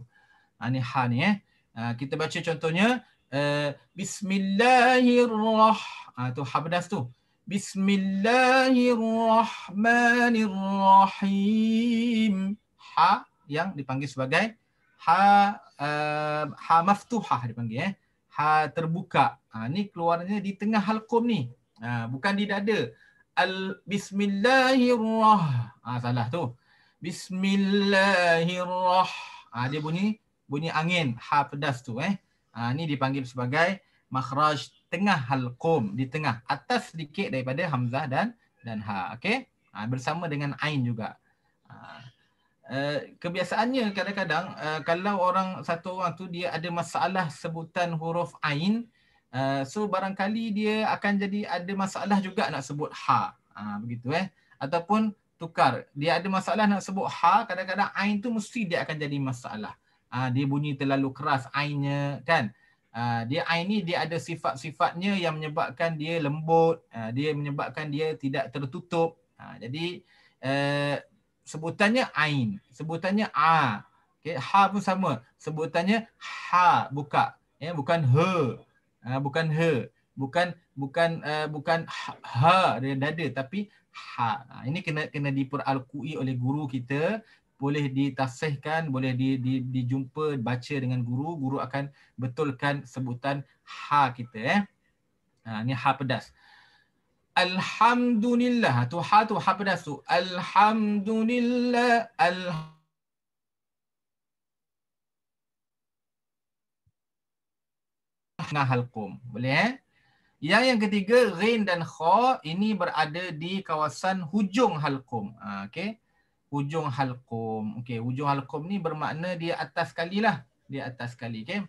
Ha, ah, ni ha ni eh. Ha, kita baca contohnya. Uh, eh, Bismillahirrahmanirrahim. Ha, ha pedas tu. Bismillahirrahmanirrahim. Ha yang dipanggil sebagai ha uh, ha maftuhah dipanggil eh ha terbuka ha ni keluarnya di tengah halqum ni ha bukan di dada al bismillahirrah ha salah tu bismillahirrah ha dia bunyi bunyi angin ha pedas tu eh ha ni dipanggil sebagai makhraj tengah halqum di tengah atas sedikit daripada hamzah dan dan ha okey ha bersama dengan ain juga Eh, kebiasaannya kadang-kadang uh, kalau orang satu orang tu dia ada masalah sebutan huruf ain uh, so barangkali dia akan jadi ada masalah juga nak sebut ha uh, begitu eh ataupun tukar dia ada masalah nak sebut ha kadang-kadang ain tu mesti dia akan jadi masalah uh, dia bunyi terlalu keras ainnya kan uh, dia ain ni dia ada sifat-sifatnya yang menyebabkan dia lembut uh, dia menyebabkan dia tidak tertutup uh, jadi Uh, sebutannya ain sebutannya a okey ha pun sama sebutannya ha buka ya yeah, bukan he uh, ha, bukan he bukan bukan uh, bukan ha dia dada tapi ha ini kena kena diperalkui oleh guru kita boleh ditafsihkan boleh di, di, dijumpa baca dengan guru guru akan betulkan sebutan ha kita eh ha, ini ha pedas Alhamdulillah. Ha, tu ha tu ha pada su. Alhamdulillah. Alhamdulillah. halqum. Boleh eh? Yang yang ketiga, rain dan kha ini berada di kawasan hujung halqum. Ha, okay. Hujung halqum. Okay. Hujung halqum ni bermakna dia atas sekali lah. dia atas sekali. Okay.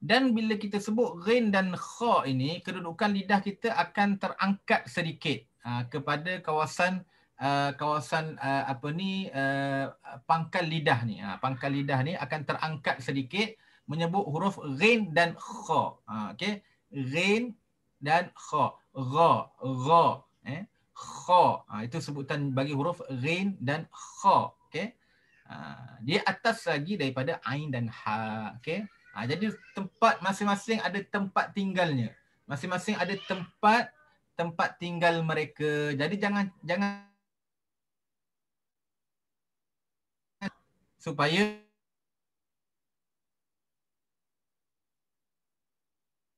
Dan bila kita sebut rin dan kha ini, kedudukan lidah kita akan terangkat sedikit uh, kepada kawasan uh, kawasan uh, apa ni uh, pangkal lidah ni. Uh, pangkal lidah ni akan terangkat sedikit menyebut huruf rin dan kha. Uh, okay, rin dan kha, ra, ra, eh, kha. Uh, itu sebutan bagi huruf rin dan kha. Okay, uh, dia atas lagi daripada ain dan ha. Okay. Ha, jadi tempat masing-masing ada tempat tinggalnya. Masing-masing ada tempat tempat tinggal mereka. Jadi jangan jangan supaya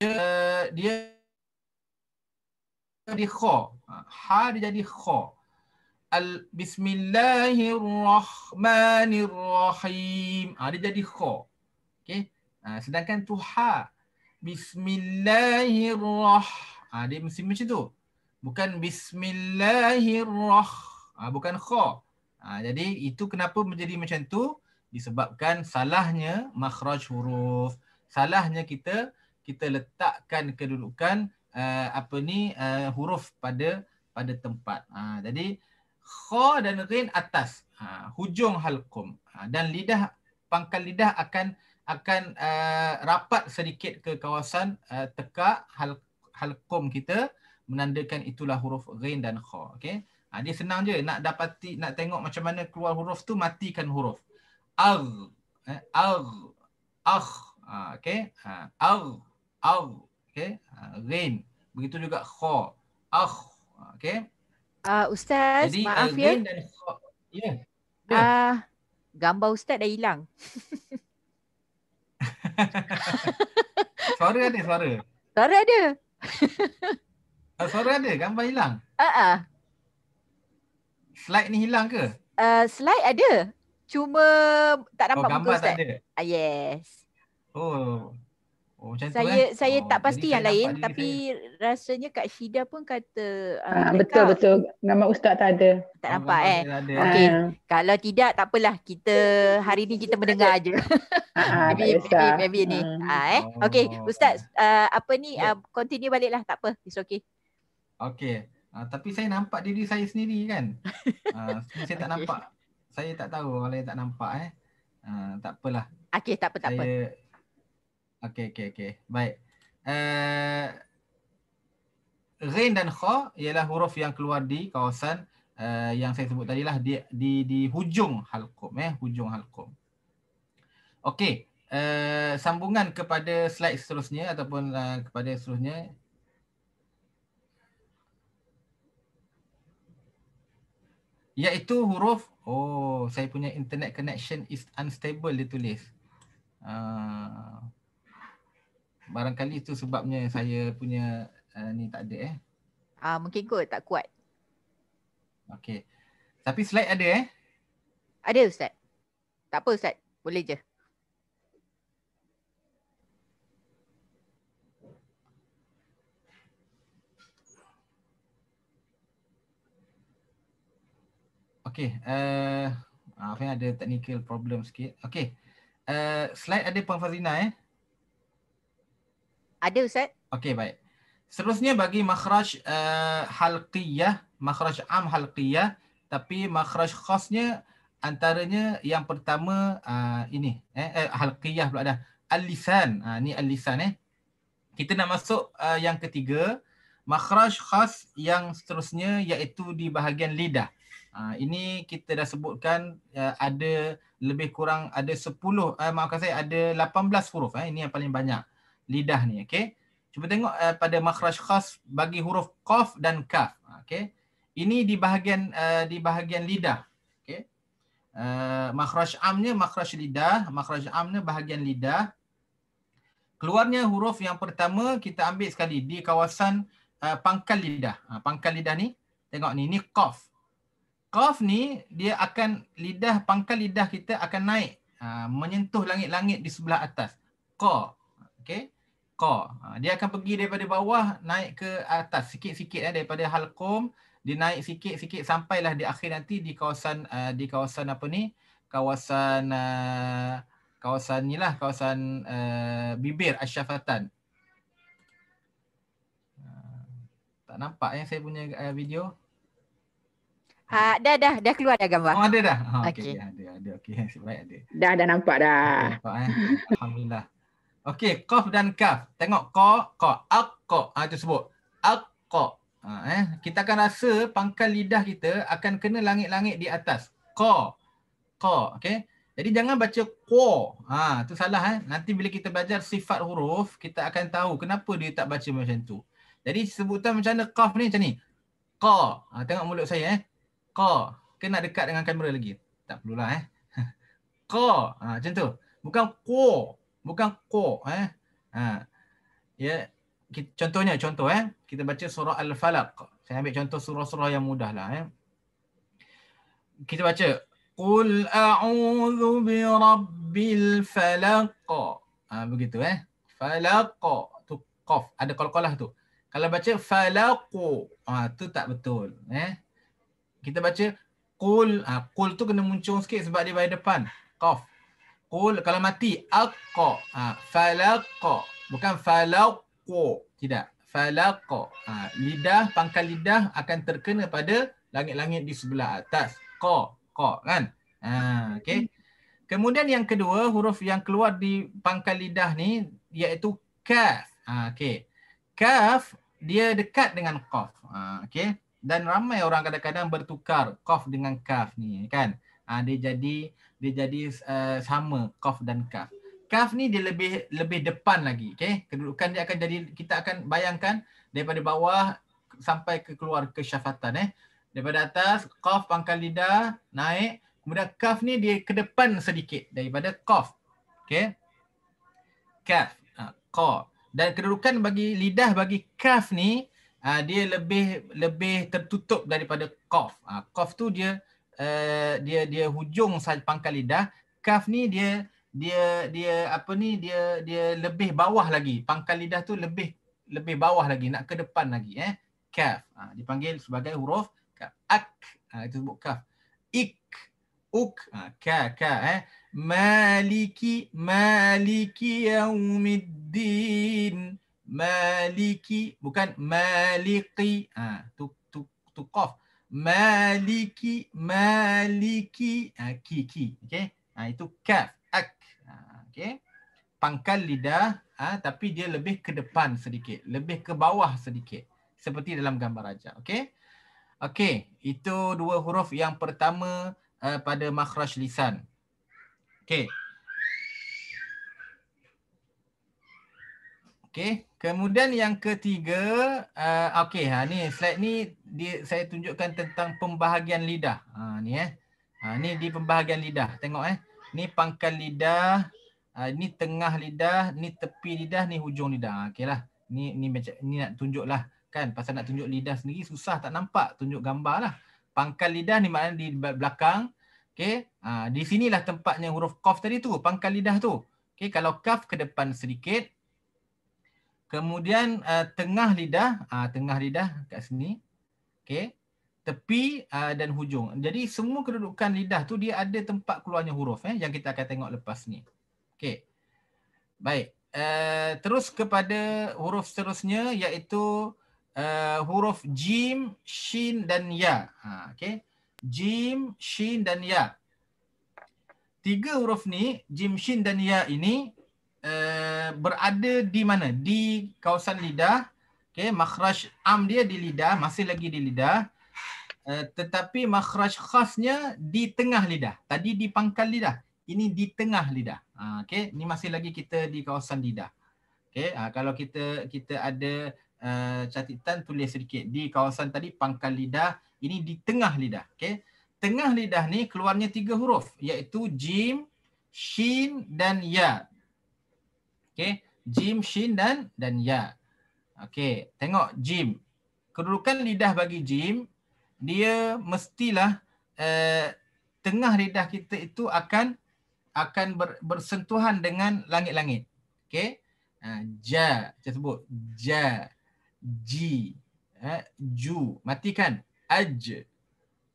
dia dia jadi kha. Ha, ha dia jadi kha. Al bismillahirrahmanirrahim. Ha, dia jadi kha. Okey. Ha, sedangkan tuha bismillahirrah ha, dia mesti macam tu bukan bismillahirrah ha, bukan kha ha, jadi itu kenapa menjadi macam tu disebabkan salahnya makhraj huruf salahnya kita kita letakkan kedudukan uh, apa ni uh, huruf pada pada tempat ha, jadi kha dan rin atas ha, hujung halqum ha, dan lidah pangkal lidah akan akan uh, rapat sedikit ke kawasan uh, tekak hal halkom kita menandakan itulah huruf ghain dan kha okey ha, dia senang je nak dapati nak tengok macam mana keluar huruf tu matikan huruf ag eh, ag akh ha, okey ha, ag ag okey ha, ghain begitu juga kha akh ha, okey ah uh, ustaz Jadi, maaf eh, ya. ya ya yeah. yeah. uh, gambar ustaz dah hilang suara ada suara. Suara ada. uh, suara ada, gambar hilang. Ah uh-uh. Slide ni hilang ke? Uh, slide ada. Cuma tak nampak oh, gambar muka Ustaz. Tak ada. Uh, yes. Oh, Oh, macam saya tu, kan? saya oh, tak pasti yang lain tapi saya. rasanya Kak Syida pun kata uh, ha, betul betul nama ustaz tak ada. Tak oh, nama nampak eh. Okey. Ha. Kalau tidak tak apalah kita hari ni kita mendengar aje. Ha, maybe, maybe maybe maybe ni. Ha. Ha, eh. Oh. Okey ustaz uh, apa ni uh, continue baliklah tak apa it's okay. Okey. Uh, tapi saya nampak diri saya sendiri kan. Uh, saya tak okay. nampak. Saya tak tahu orang lain tak nampak eh. Uh, tak apalah. Okey tak apa tak saya, Okey okey okey. Baik. Uh, eh, Rain dan kha ialah huruf yang keluar di kawasan uh, yang saya sebut tadilah di di di hujung halqum eh hujung halqum. Okey. Uh, sambungan kepada slide seterusnya ataupun uh, kepada seterusnya iaitu huruf oh saya punya internet connection is unstable dia tulis uh, barangkali tu sebabnya saya punya uh, ni tak ada eh. uh, ah, mungkin kot tak kuat. Okay, Tapi slide ada eh? Ada ustaz. Tak apa ustaz, boleh je. Okey, eh uh, ada technical problem sikit. Okay. Uh, eh, slide ada Puan Fazina eh. Ada Ustaz. Okey baik. Seterusnya bagi makhraj uh, halqiyah, makhraj am halqiyah tapi makhraj khasnya antaranya yang pertama uh, ini eh, eh halqiyah pula dah. Al-lisan. Uh, ah, ni al eh. Kita nak masuk uh, yang ketiga, makhraj khas yang seterusnya iaitu di bahagian lidah. Uh, ini kita dah sebutkan uh, ada lebih kurang ada 10 uh, maafkan saya ada 18 huruf eh ini yang paling banyak lidah ni okey cuba tengok uh, pada makhraj khas bagi huruf qaf dan kaf ha, okey ini di bahagian uh, di bahagian lidah okey uh, makhraj amnya makhraj lidah makhraj amnya bahagian lidah keluarnya huruf yang pertama kita ambil sekali di kawasan uh, pangkal lidah uh, pangkal lidah ni tengok ni ni qaf qaf ni dia akan lidah pangkal lidah kita akan naik uh, menyentuh langit-langit di sebelah atas q okey halqa. Dia akan pergi daripada bawah naik ke atas sikit-sikit eh, daripada halqum dia naik sikit-sikit sampailah di akhir nanti di kawasan uh, di kawasan apa ni? Kawasan uh, kawasan ni lah kawasan uh, bibir asyafatan. Ha, tak nampak yang eh, saya punya uh, video. Ha, dah dah dah keluar dah gambar. Oh ada dah. Ha, okay. okay. Ya, ada ada okey. Baik ada. Dah dah nampak dah. Okay, nampak, eh. Alhamdulillah. Okey, qaf dan kaf. Tengok qa, qa, aqqa. Ah tu sebut. Aqqa. Ah, ha, eh, kita akan rasa pangkal lidah kita akan kena langit-langit di atas. Qa. Qa, okey. Jadi jangan baca qa. Ah, ha, tu salah eh. Nanti bila kita belajar sifat huruf, kita akan tahu kenapa dia tak baca macam tu. Jadi sebutan macam mana qaf ni macam ni. Qa. Ah, ha, tengok mulut saya eh. Qa. Kena dekat dengan kamera lagi. Tak perlulah eh. Qa. Ha, macam tu. Bukan qa bukan kok eh ha ya kita, contohnya contoh eh kita baca surah al-falaq saya ambil contoh surah-surah yang mudahlah eh kita baca qul a'udzu bi rabbil falaq ha begitu eh falaq tu qaf ada qalqalah tu kalau baca falaq ha tu tak betul eh kita baca qul ha qul tu kena muncung sikit sebab dia bagi depan qaf Aqul kalau mati aqqa ha, falaqqa bukan falaqqa tidak falaqqa ha, lidah pangkal lidah akan terkena pada langit-langit di sebelah atas qa qa kan ha, okey kemudian yang kedua huruf yang keluar di pangkal lidah ni iaitu kaf ha, okey kaf dia dekat dengan qaf ha, okey dan ramai orang kadang-kadang bertukar qaf dengan kaf ni kan ha, dia jadi dia jadi uh, sama kaf dan kaf. Kaf ni dia lebih lebih depan lagi. Okay. Kedudukan dia akan jadi, kita akan bayangkan daripada bawah sampai ke keluar ke syafatan. Eh. Daripada atas, kaf pangkal lidah naik. Kemudian kaf ni dia ke depan sedikit daripada kaf. Okay. Kaf. Ha, dan kedudukan bagi lidah bagi kaf ni, ah, dia lebih lebih tertutup daripada kaf. Ha, kaf tu dia... Eh, dia dia hujung pangkal lidah kaf ni dia dia dia apa ni dia dia lebih bawah lagi pangkal lidah tu lebih lebih bawah lagi nak ke depan lagi eh kaf ha, dipanggil sebagai huruf kaf ak ha, itu sebut kaf ik uk ha, ka ka eh maliki maliki yaumiddin maliki bukan maliki ha, tu tu tu kaf maliki maliki ha, ki ki okey ha, ah, itu ka, ak ha, ah, okey pangkal lidah ha, tapi dia lebih ke depan sedikit lebih ke bawah sedikit seperti dalam gambar raja okay? Okay, itu dua huruf yang pertama uh, pada makhraj lisan okay? Okay? Kemudian yang ketiga, uh, okey ha ni slide ni dia, saya tunjukkan tentang pembahagian lidah. Ha ni eh. Ha ni di pembahagian lidah. Tengok eh. Ni pangkal lidah, uh, ni tengah lidah, ni tepi lidah, ni hujung lidah. Ha, Okeylah. Ni ni macam ni nak tunjuklah kan pasal nak tunjuk lidah sendiri susah tak nampak tunjuk gambar lah. Pangkal lidah ni maknanya di belakang. Okey. Ha di sinilah tempatnya huruf qaf tadi tu, pangkal lidah tu. Okey kalau kaf ke depan sedikit Kemudian uh, tengah lidah, uh, tengah lidah kat sini. Okey. Tepi uh, dan hujung. Jadi semua kedudukan lidah tu dia ada tempat keluarnya huruf eh yang kita akan tengok lepas ni. Okey. Baik. Uh, terus kepada huruf seterusnya iaitu uh, huruf jim, shin dan ya. Ha okey. Jim, shin dan ya. Tiga huruf ni, jim, shin dan ya ini Eh, berada di mana? Di kawasan lidah. okay makhraj am dia di lidah, masih lagi di lidah. Uh, tetapi makhraj khasnya di tengah lidah. Tadi di pangkal lidah. Ini di tengah lidah. Ha, okay. Ini masih lagi kita di kawasan lidah. Okay. Ha, kalau kita kita ada uh, catatan tulis sedikit. Di kawasan tadi pangkal lidah. Ini di tengah lidah. Okay. Tengah lidah ni keluarnya tiga huruf. Iaitu jim, shin dan ya. Okay, jim, shin dan dan ya. Okay, tengok jim. Kedudukan lidah bagi jim, dia mestilah uh, tengah lidah kita itu akan akan ber, bersentuhan dengan langit-langit. Okay, Uh, eh, ja, saya sebut ja, ji, uh, ju, matikan, aj,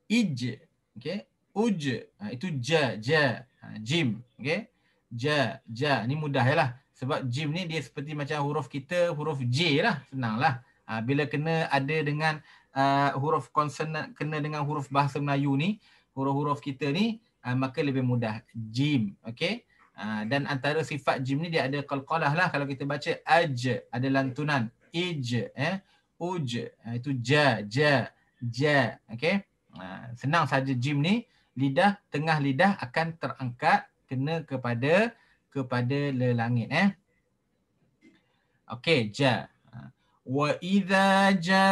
ij, Okay, uj, uh, itu ja, ja, ah, jim, Okay, ja, ja, ni mudah ya lah. Sebab jim ni dia seperti macam huruf kita, huruf J lah. Senanglah. Ha, bila kena ada dengan uh, huruf konsonan, kena dengan huruf bahasa Melayu ni, huruf-huruf kita ni, uh, maka lebih mudah. Jim. Okay. Uh, dan antara sifat jim ni dia ada kolkolah lah. Kalau kita baca aj, ada lantunan. Ij, eh. uj, itu ja, ja, ja. Okay. Uh, senang saja jim ni, lidah, tengah lidah akan terangkat kena kepada kepada lelangit eh. Okey, ja. Wa idza ja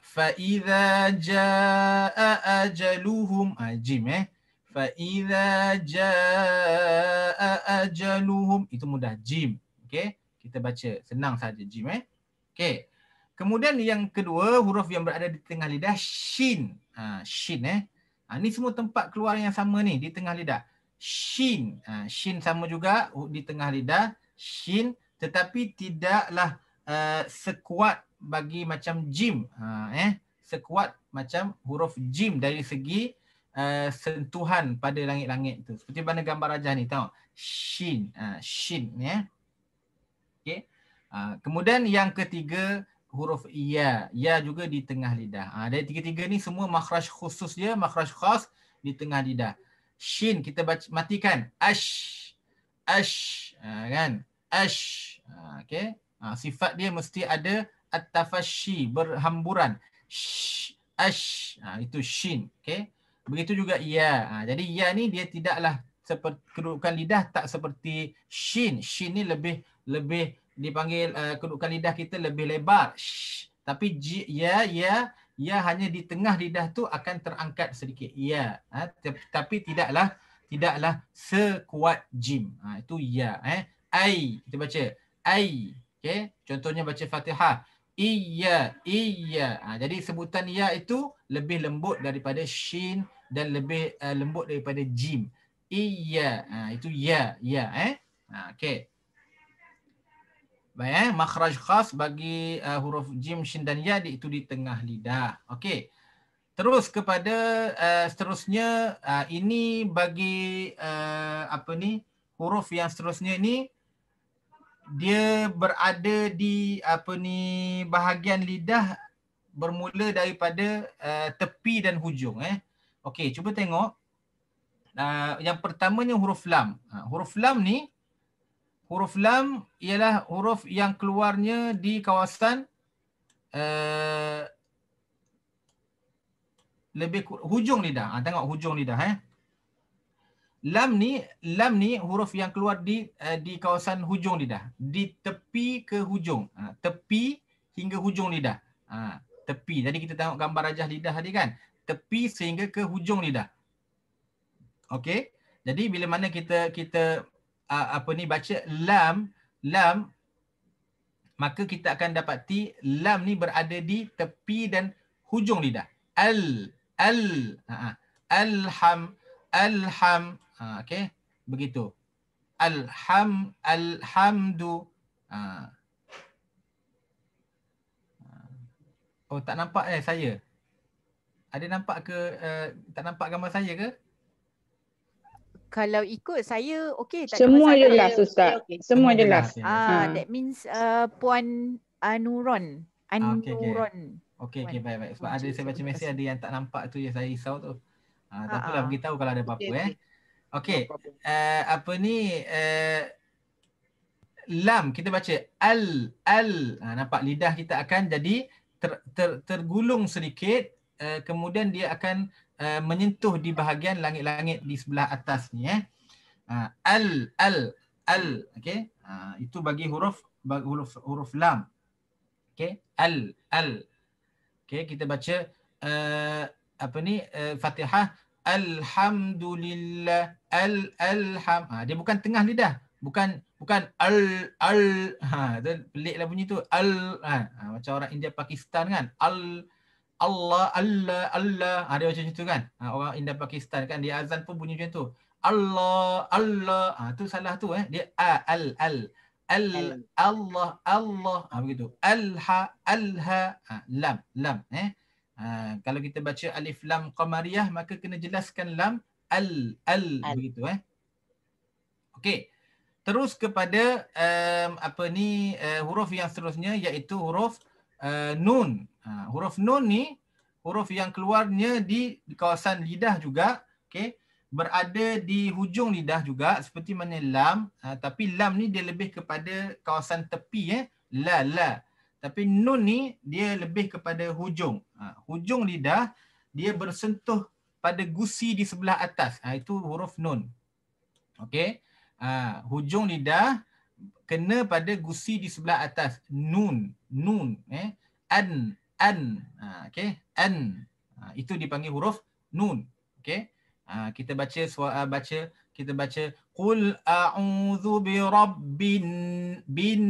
fa idza jaa ajaluhum ajim ah, eh. Fa idza jaa ajaluhum itu mudah jim. Okey, kita baca senang saja jim eh. Okey. Kemudian yang kedua huruf yang berada di tengah lidah shin. Ha, shin eh. Ha, ni semua tempat keluar yang sama ni di tengah lidah shin. Ha, shin sama juga di tengah lidah. Shin tetapi tidaklah uh, sekuat bagi macam jim. Ha, eh, sekuat macam huruf jim dari segi uh, sentuhan pada langit-langit tu. Seperti mana gambar rajah ni tahu. Shin. Ha, shin. Ya. Yeah. Okay. Ha, kemudian yang ketiga huruf ya. Ya juga di tengah lidah. Ha, dari tiga-tiga ni semua makhraj khusus dia. Makhraj khas di tengah lidah shin kita baca, matikan ash ash ha, kan ash ha, okey ha, sifat dia mesti ada at berhamburan sh ash ha, itu shin okay begitu juga ya ha, jadi ya ni dia tidaklah seperti kedudukan lidah tak seperti shin shin ni lebih lebih dipanggil uh, kedudukan lidah kita lebih lebar sh. tapi ya ya ia hanya di tengah lidah tu akan terangkat sedikit ya ha, tapi tidaklah tidaklah sekuat jim ha, itu ya eh ai kita baca ai okey contohnya baca fatihah iya iya ha, jadi sebutan ya itu lebih lembut daripada shin dan lebih uh, lembut daripada jim iya ha, itu ya ya eh ha, okey Baik, eh? makhraj khas bagi uh, huruf jim shin dan ya itu di tengah lidah. Okey. Terus kepada uh, seterusnya uh, ini bagi uh, apa ni huruf yang seterusnya ini dia berada di apa ni bahagian lidah bermula daripada uh, tepi dan hujung eh. Okey, cuba tengok. Uh, yang pertamanya huruf lam. Uh, huruf lam ni huruf lam ialah huruf yang keluarnya di kawasan uh, lebih hujung lidah. Ha, tengok hujung lidah eh. Lam ni lam ni huruf yang keluar di uh, di kawasan hujung lidah, di tepi ke hujung. Ha, tepi hingga hujung lidah. Ha, tepi. Tadi kita tengok gambar rajah lidah tadi kan? Tepi sehingga ke hujung lidah. Okey. Jadi bila mana kita kita uh, apa ni baca lam lam maka kita akan dapati lam ni berada di tepi dan hujung lidah al al ha, ha alham alham ha okey begitu alham alhamdu ha oh tak nampak eh saya ada nampak ke uh, tak nampak gambar saya ke kalau ikut saya okey tak semua ada masalah. Semua jelas ustaz. Okay. Semua jelas. Ya. Ah ha. that means uh, puan Anuron. Anuron. Ah, okey okey okay, okay, baik baik. Sebab puan ada saya baca mesej ada yang tak nampak tu je saya risau tu. Ha, ah, tak apalah ah, bagi tahu kalau ada apa-apa okay, eh. Okey. Uh, eh, apa ni uh, lam kita baca al al ha, nampak lidah kita akan jadi ter, ter, tergulung sedikit uh, kemudian dia akan Eh, menyentuh di bahagian langit-langit di sebelah atas ni eh. Uh, al al al okey. Uh, itu bagi huruf bagi huruf huruf lam. Okey, al al. Okey, kita baca uh, apa ni? Uh, fatihah alhamdulillah al alham. Ha, dia bukan tengah lidah. Bukan bukan al al. Ha, peliklah bunyi tu. Al ha, ha, macam orang India Pakistan kan. Al Allah Allah Allah ha, dia macam macam tu kan ha, orang India Pakistan kan dia azan pun bunyi macam tu Allah Allah ha, tu salah tu eh dia a al al al Allah Allah ha, begitu al ha al ha lam lam eh ha, kalau kita baca alif lam qamariyah maka kena jelaskan lam al al, al. begitu eh okey terus kepada um, apa ni uh, huruf yang seterusnya iaitu huruf Eh, nun. Uh, huruf nun ni huruf yang keluarnya di kawasan lidah juga, okey. Berada di hujung lidah juga seperti mana lam, uh, tapi lam ni dia lebih kepada kawasan tepi eh, la la. Tapi nun ni dia lebih kepada hujung. Uh, hujung lidah dia bersentuh pada gusi di sebelah atas. Uh, itu huruf nun. Okey. Uh, hujung lidah kena pada gusi di sebelah atas. Nun nun eh an an ha okey an ha, itu dipanggil huruf nun okey ha, kita baca suara, ha, baca kita baca qul a'udzu birabbin bin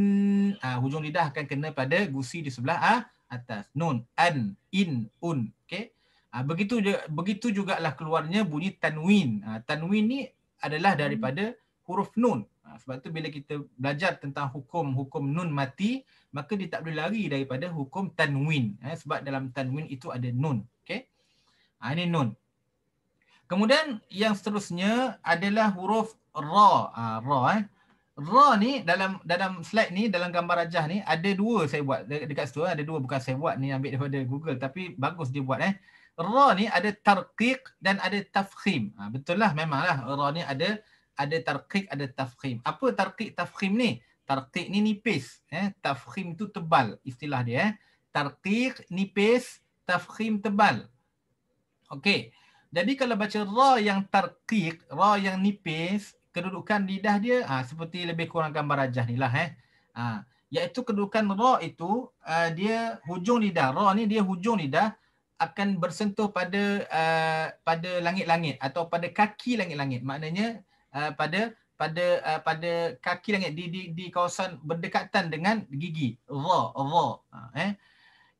ha, hujung lidah akan kena pada gusi di sebelah ha, atas nun an in un okey ha, begitu begitu jugalah keluarnya bunyi tanwin ha, tanwin ni adalah hmm. daripada huruf nun Ha, sebab tu bila kita belajar tentang hukum hukum nun mati, maka dia tak boleh lari daripada hukum tanwin. Ha, sebab dalam tanwin itu ada nun. Okay? Ha, ini nun. Kemudian yang seterusnya adalah huruf ra. ra eh. Ra ni dalam dalam slide ni, dalam gambar rajah ni, ada dua saya buat dekat situ. Eh, ada dua bukan saya buat ni ambil daripada Google. Tapi bagus dia buat eh. Ra ni ada tarqiq dan ada tafkhim. Ha, betul lah memang lah. Ra ni ada ada tarqiq ada tafkhim apa tarqiq tafkhim ni tarqiq ni nipis eh tafkhim tu tebal istilah dia eh tarqiq nipis tafkhim tebal okey jadi kalau baca ra yang tarqiq ra yang nipis kedudukan lidah dia ha, seperti lebih kurang gambar rajah ni lah, eh ha, iaitu kedudukan ra itu uh, dia hujung lidah ra ni dia hujung lidah akan bersentuh pada uh, pada langit-langit atau pada kaki langit-langit maknanya Ah, pada pada uh, pada kaki langit di di di kawasan berdekatan dengan gigi ra ra uh, eh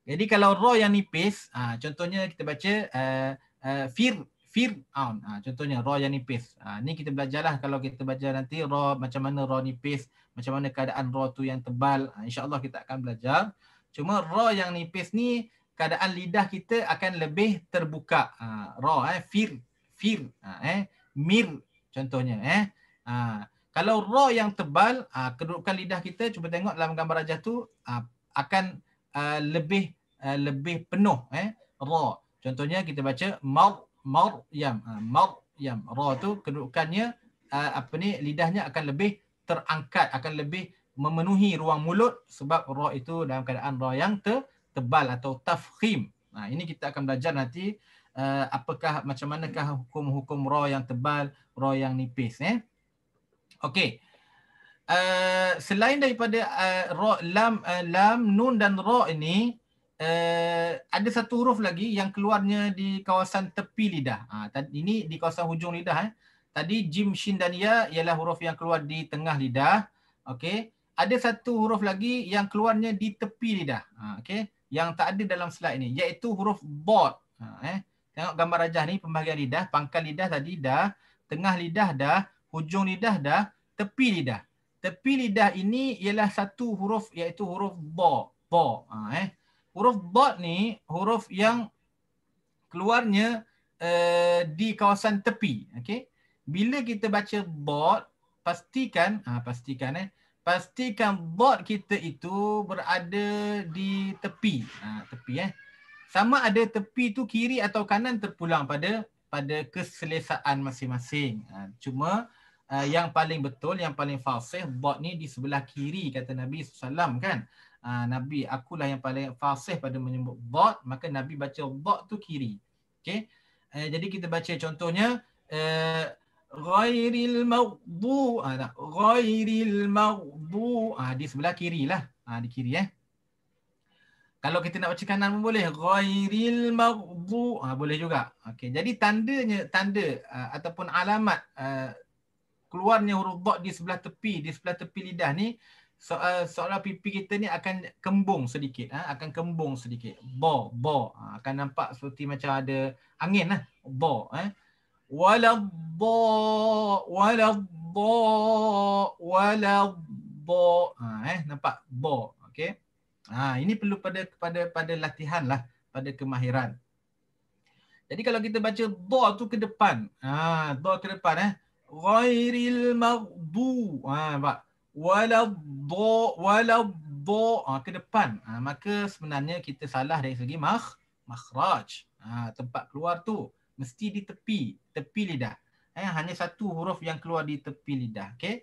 jadi kalau ra yang nipis uh, contohnya kita baca uh, uh, fir fir aun uh, contohnya ra yang nipis uh, ni kita belajarlah kalau kita baca nanti ra macam mana ra nipis macam mana keadaan ra tu yang tebal uh, insyaallah kita akan belajar cuma ra yang nipis ni keadaan lidah kita akan lebih terbuka uh, ra eh fir fir uh, eh mir contohnya eh ha, kalau ra yang tebal ha, kedudukan lidah kita cuba tengok dalam gambar rajah tu ha, akan ha, lebih ha, lebih penuh eh ra contohnya kita baca mar mar yam ha, mar yam ra tu kedudukannya ha, apa ni lidahnya akan lebih terangkat akan lebih memenuhi ruang mulut sebab ra itu dalam keadaan ra yang te, tebal atau tafkhim ha, ini kita akan belajar nanti uh, apakah macam manakah hukum-hukum raw yang tebal, raw yang nipis eh. Okey. Uh, eh, selain daripada uh, eh, ra lam uh, lam nun dan ra ini uh, ada satu huruf lagi yang keluarnya di kawasan tepi lidah. Ha, ini di kawasan hujung lidah eh. Tadi jim shin dan ya ialah huruf yang keluar di tengah lidah. Okey. Ada satu huruf lagi yang keluarnya di tepi lidah. Ha, okay. Yang tak ada dalam slide ini. Iaitu huruf bot. Ha, eh. Tengok gambar rajah ni, pembahagian lidah, pangkal lidah tadi dah, tengah lidah dah, hujung lidah dah, tepi lidah. Tepi lidah ini ialah satu huruf iaitu huruf ba, ba. Ha, eh. Huruf ba ni huruf yang keluarnya uh, di kawasan tepi, Okay. Bila kita baca ba, pastikan ha, pastikan eh pastikan ba kita itu berada di tepi. Ha, tepi eh sama ada tepi tu kiri atau kanan terpulang pada pada keselesaan masing-masing. Ha, cuma uh, yang paling betul, yang paling fasih, bot ni di sebelah kiri kata Nabi SAW kan. Ha, Nabi, akulah yang paling fasih pada menyebut bot, maka Nabi baca bot tu kiri. Okay? Uh, ha, jadi kita baca contohnya, uh, ghairil maghdu ah ha, ghairil maghdu ah ha, di sebelah kiri lah ah ha, di kiri eh kalau kita nak baca kanan pun boleh. Ghairil maghdu. Ha, ah, boleh juga. Okay, Jadi tandanya, tanda uh, ataupun alamat uh, keluarnya huruf dot di sebelah tepi, di sebelah tepi lidah ni, so, uh, seolah pipi kita ni akan kembung sedikit. Ha? Akan kembung sedikit. Bo, bo. Ha, akan nampak seperti macam ada angin lah. Bo. Eh? Walabbo, walabbo, walabbo. Ha, eh? Nampak? Bo. okay. Ha, ini perlu pada pada pada latihan lah, pada kemahiran. Jadi kalau kita baca do tu ke depan, ha, do ke depan eh, ghairil maghdu. Ha, nampak? Wala do, wala do ha, ke depan. Ha, maka sebenarnya kita salah dari segi makh, makhraj. Ha, tempat keluar tu mesti di tepi, tepi lidah. Eh, hanya satu huruf yang keluar di tepi lidah. Okay?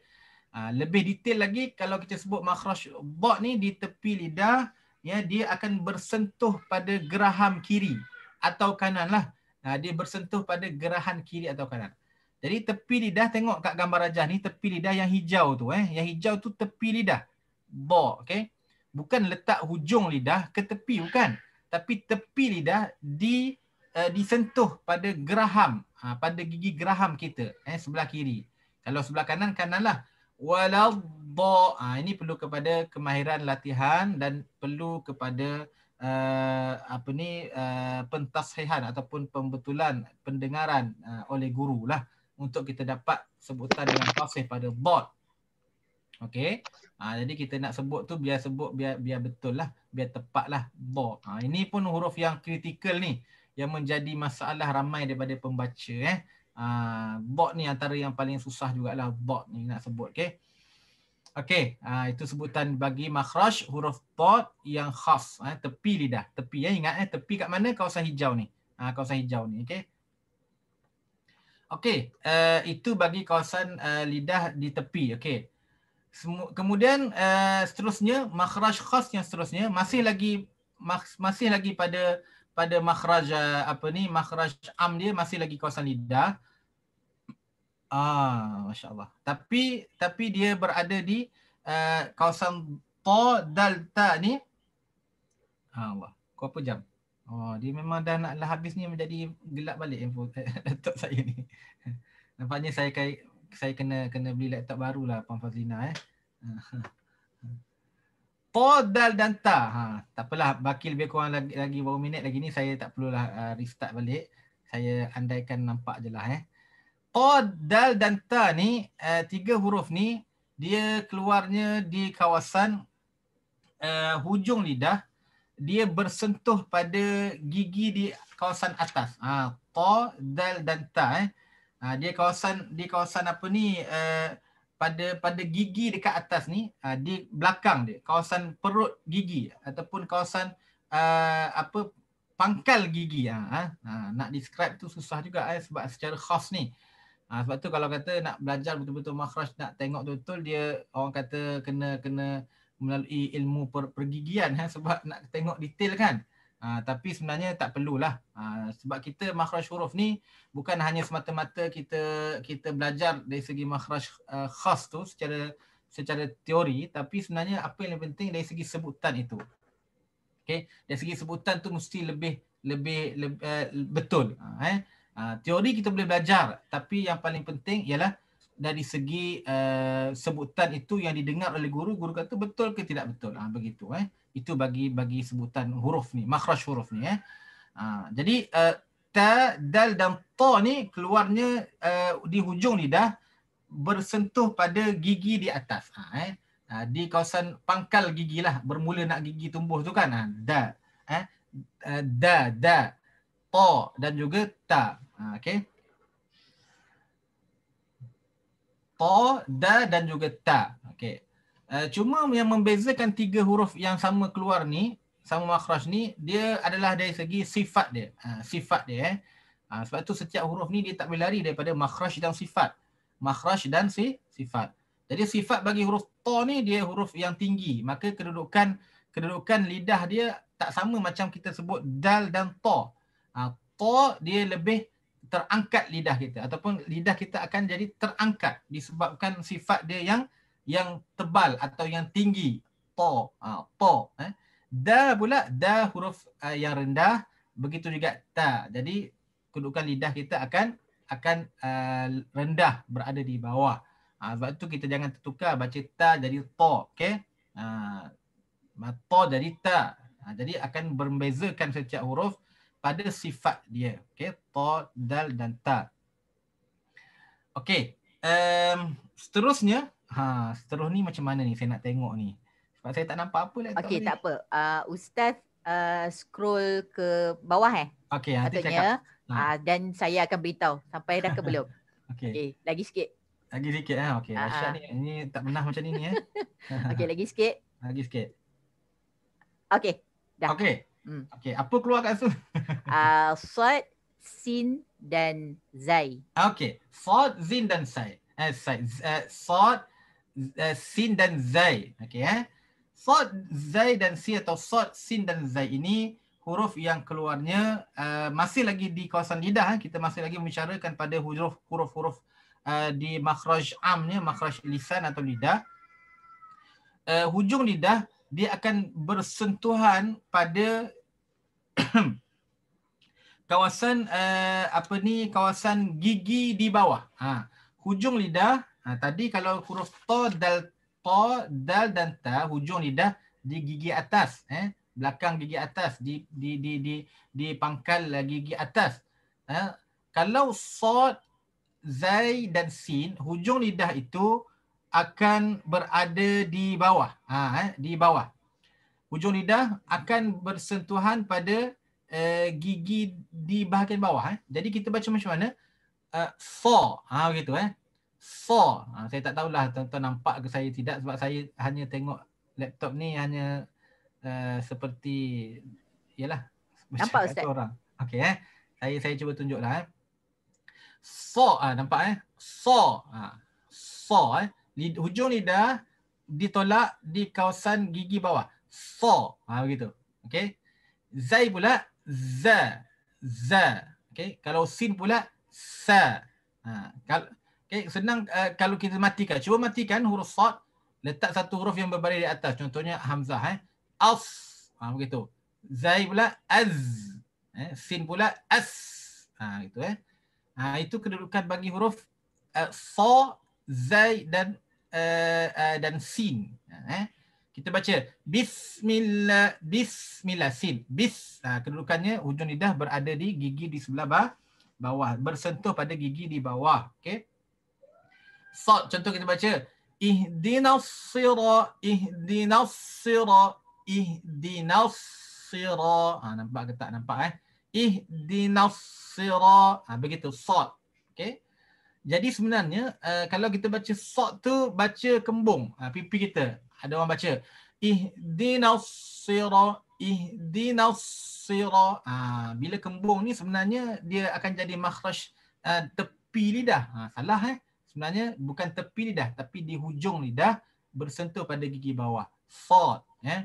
Ah, lebih detail lagi kalau kita sebut makhraj dha ni di tepi lidah ya dia akan bersentuh pada geraham kiri atau kanan lah. Ha, dia bersentuh pada gerahan kiri atau kanan. Jadi tepi lidah tengok kat gambar rajah ni tepi lidah yang hijau tu eh yang hijau tu tepi lidah. Ba, okey. Bukan letak hujung lidah ke tepi bukan. Tapi tepi lidah di uh, disentuh pada geraham, ha, pada gigi geraham kita eh sebelah kiri. Kalau sebelah kanan kanan lah waladha ha, ah, ini perlu kepada kemahiran latihan dan perlu kepada uh, apa ni uh, pentasihan ataupun pembetulan pendengaran uh, oleh guru lah untuk kita dapat sebutan dengan fasih pada dot Okey. Ha, jadi kita nak sebut tu biar sebut biar biar betul lah, biar tepat lah ba. Ah, ha, ini pun huruf yang kritikal ni yang menjadi masalah ramai daripada pembaca eh. Ah, bot ni antara yang paling susah jugalah bot ni nak sebut Okay, okay. uh, ah, itu sebutan bagi makhraj huruf bot yang khas eh, tepi lidah tepi ya eh. ingat eh tepi kat mana kawasan hijau ni uh, kawasan hijau ni Okay. Okay. uh, eh, itu bagi kawasan uh, lidah di tepi okey kemudian uh, seterusnya makhraj khas yang seterusnya masih lagi masih lagi pada pada makhraj eh, apa ni makhraj am dia masih lagi kawasan lidah ah masyaallah tapi tapi dia berada di uh, kawasan ta dal ta ni ha Allah kau apa jam oh dia memang dah nak lah habis ni menjadi gelap balik info eh, laptop saya ni nampaknya saya kai, saya kena kena beli laptop barulah Puan Fazlina eh Qodal dan Ta. Ha, tak apalah, baki lebih kurang lagi, lagi beberapa minit lagi ni saya tak perlulah uh, restart balik. Saya andaikan nampak je lah eh. Qodal dan Ta ni, uh, tiga huruf ni, dia keluarnya di kawasan uh, hujung lidah. Dia bersentuh pada gigi di kawasan atas. Ha, Qodal danta Ta eh. Ha, dia kawasan di kawasan apa ni? Uh, pada pada gigi dekat atas ni uh, di belakang dia kawasan perut gigi ataupun kawasan uh, apa pangkal gigi ha, ha. nak describe tu susah juga eh, sebab secara khas ni ha, sebab tu kalau kata nak belajar betul-betul makhraj nak tengok betul dia orang kata kena kena melalui ilmu per, pergigian ha, sebab nak tengok detail kan Ha, tapi sebenarnya tak perlulah. Ha, sebab kita makhraj huruf ni bukan hanya semata-mata kita kita belajar dari segi makhraj uh, khas tu secara secara teori tapi sebenarnya apa yang penting dari segi sebutan itu. Okay? dari segi sebutan tu mesti lebih lebih, lebih eh, uh, betul. Ha, eh. Ha, teori kita boleh belajar tapi yang paling penting ialah dari segi uh, sebutan itu yang didengar oleh guru, guru kata betul ke tidak betul. Ah ha, begitu eh itu bagi bagi sebutan huruf ni makhraj huruf ni eh ha, jadi uh, ta dal dan ta ni keluarnya uh, di hujung lidah bersentuh pada gigi di atas ha, eh ha, di kawasan pangkal gigi lah bermula nak gigi tumbuh tu kan ha, da eh, eh da da ta dan juga ta ha, okey ta da dan juga ta okey Eh, cuma yang membezakan tiga huruf yang sama keluar ni, sama makhraj ni, dia adalah dari segi sifat dia. Ha, sifat dia. Eh. Ha, sebab tu setiap huruf ni dia tak boleh lari daripada makhraj dan sifat. Makhraj dan si, sifat. Jadi sifat bagi huruf ta ni dia huruf yang tinggi. Maka kedudukan kedudukan lidah dia tak sama macam kita sebut dal dan ta. Ha, ta dia lebih terangkat lidah kita ataupun lidah kita akan jadi terangkat disebabkan sifat dia yang yang tebal atau yang tinggi to ha, to eh da pula da huruf uh, yang rendah begitu juga ta jadi kedudukan lidah kita akan akan uh, rendah berada di bawah ha, sebab itu kita jangan tertukar baca ta jadi to okey uh, ha, to jadi ta ha, jadi akan membezakan setiap huruf pada sifat dia okey to dal dan ta okey um, seterusnya Ha, seterus ni macam mana ni saya nak tengok ni. Sebab saya tak nampak apa lah. Okey, tak ni. apa. Uh, Ustaz uh, scroll ke bawah eh. Okey, nanti Katanya, cakap. Ha. Uh, dan saya akan beritahu sampai dah ke belum. Okey. Okay, lagi sikit. Lagi sikit eh. Okey, Asya ni, ni tak pernah macam ni ni eh. Okey, lagi sikit. Lagi sikit. Okey, dah. Okey. Hmm. Okey, apa keluar kat situ? Ah, uh, sad, sin dan zai. Okey, sad, zin dan zai. Eh, sad, uh, eh, sad, Eh, sin dan zai. okay eh. Sod, zai dan si atau sod, sin dan zai ini huruf yang keluarnya uh, masih lagi di kawasan lidah. Eh. Kita masih lagi membicarakan pada huruf-huruf uh, di makhraj amnya, makhraj lisan atau lidah. Uh, hujung lidah dia akan bersentuhan pada kawasan uh, apa ni kawasan gigi di bawah. Ha. Hujung lidah Ha, tadi kalau huruf to dal to dal dan ta hujung lidah di gigi atas eh belakang gigi atas di di di di di pangkal gigi atas ha, kalau so, zai dan sin hujung lidah itu akan berada di bawah ha, eh, di bawah hujung lidah akan bersentuhan pada uh, gigi di bahagian bawah eh. jadi kita baca macam mana uh, eh, for ha gitu eh saw. Ah, ha, saya tak tahulah tuan-tuan nampak ke saya tidak sebab saya hanya tengok laptop ni hanya uh, seperti yalah nampak ustaz. Orang. Okay, eh. Saya saya cuba tunjuklah eh. Saw ah ha, nampak eh. Saw. Ha, saw eh. Lid, hujung lidah ditolak di kawasan gigi bawah. Saw. Ah, ha, begitu. Okey. Zai pula za. Za. Okey. Kalau sin pula sa. Ha, kalau Okay, senang uh, kalau kita matikan. Cuba matikan huruf sad. Letak satu huruf yang berbaris di atas. Contohnya Hamzah. Eh. As. Ha, begitu. Zai pula az. Eh. Sin pula as. Ha, gitu, eh. ha, itu kedudukan bagi huruf uh, sa, zai dan uh, uh, dan sin. Ha, eh. Kita baca bismillah bismillah sin bis ha, kedudukannya hujung lidah berada di gigi di sebelah bawah bersentuh pada gigi di bawah Okay. So, contoh kita baca. Ihdinas sira, ihdinas sira, Ha, nampak ke tak? Nampak eh. Ihdinas sira. Ha, begitu, sad. Okay. Jadi sebenarnya, uh, kalau kita baca sad tu, baca kembung. Ha, pipi kita. Ada orang baca. Ihdinas sira, ihdinas Ha, bila kembung ni sebenarnya, dia akan jadi makhraj uh, tepi lidah. Ha, salah eh sebenarnya bukan tepi lidah tapi di hujung lidah bersentuh pada gigi bawah thought ya yeah.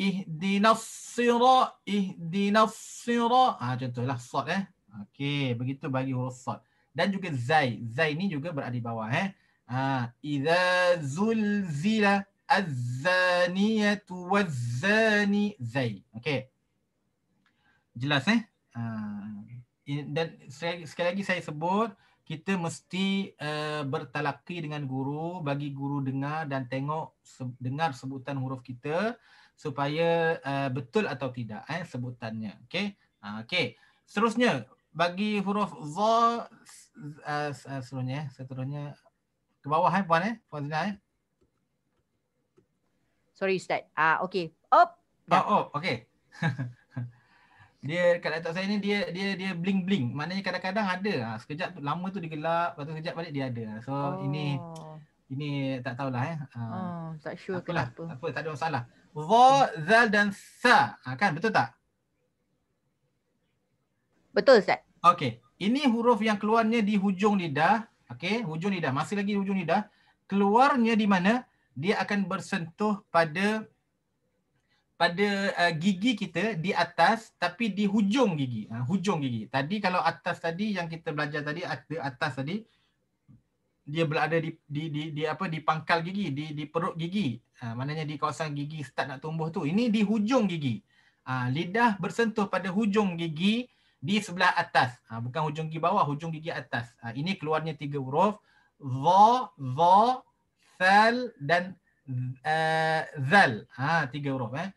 ihdinas sirat ihdinas sirat ah ha, contohlah thought eh ya. okey begitu bagi huruf thought dan juga zai zai ni juga berada di bawah eh ya. ah, ha idza zulzila az-zaniyatu waz zai okey jelas eh ha. dan sekali lagi saya sebut kita mesti uh, bertalaki dengan guru bagi guru dengar dan tengok se dengar sebutan huruf kita supaya uh, betul atau tidak eh sebutannya okey uh, okey seterusnya bagi huruf za uh, uh, seterusnya seterusnya ke bawah eh puan eh puan Zina eh sorry ustaz ah uh, okey op oh, oh okey dia kat laptop saya ni dia dia dia bling bling maknanya kadang-kadang ada ha, sekejap lama tu dia gelap lepas tu sekejap balik dia ada so oh. ini ini tak tahulah eh ha, oh, tak sure apalah, lah apa tak ada masalah wa zal dan sa ha, kan betul tak betul ustaz okey ini huruf yang keluarnya di hujung lidah okey hujung lidah masih lagi hujung lidah keluarnya di mana dia akan bersentuh pada pada uh, gigi kita di atas tapi di hujung gigi. Uh, hujung gigi. Tadi kalau atas tadi yang kita belajar tadi ada atas tadi dia berada di di di, di apa di pangkal gigi, di di perut gigi. Ah uh, maknanya di kawasan gigi start nak tumbuh tu. Ini di hujung gigi. Uh, lidah bersentuh pada hujung gigi di sebelah atas. Uh, bukan hujung gigi bawah, hujung gigi atas. Uh, ini keluarnya tiga huruf za, za, sal dan uh, zal. Ha uh, tiga huruf eh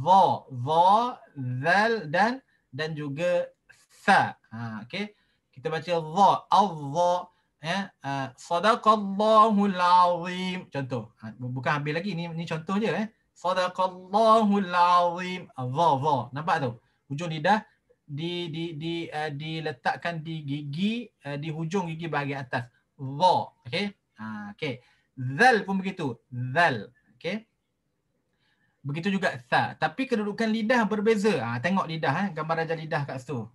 va, va, zal dan dan juga fa. Ha, okay. Kita baca va, azza, ya, uh, sadaqallahul azim. Contoh. Ha, bukan habis lagi ni ni contoh je eh. Sadaqallahul azim. Va, va. Nampak tu? Hujung lidah di di di uh, diletakkan di gigi uh, di hujung gigi bahagian atas. Va. Okey. Ha, okey. Zal pun begitu. Zal. Okey. Begitu juga tha. Tapi kedudukan lidah berbeza. Ha, tengok lidah. Eh. Gambar raja lidah kat situ.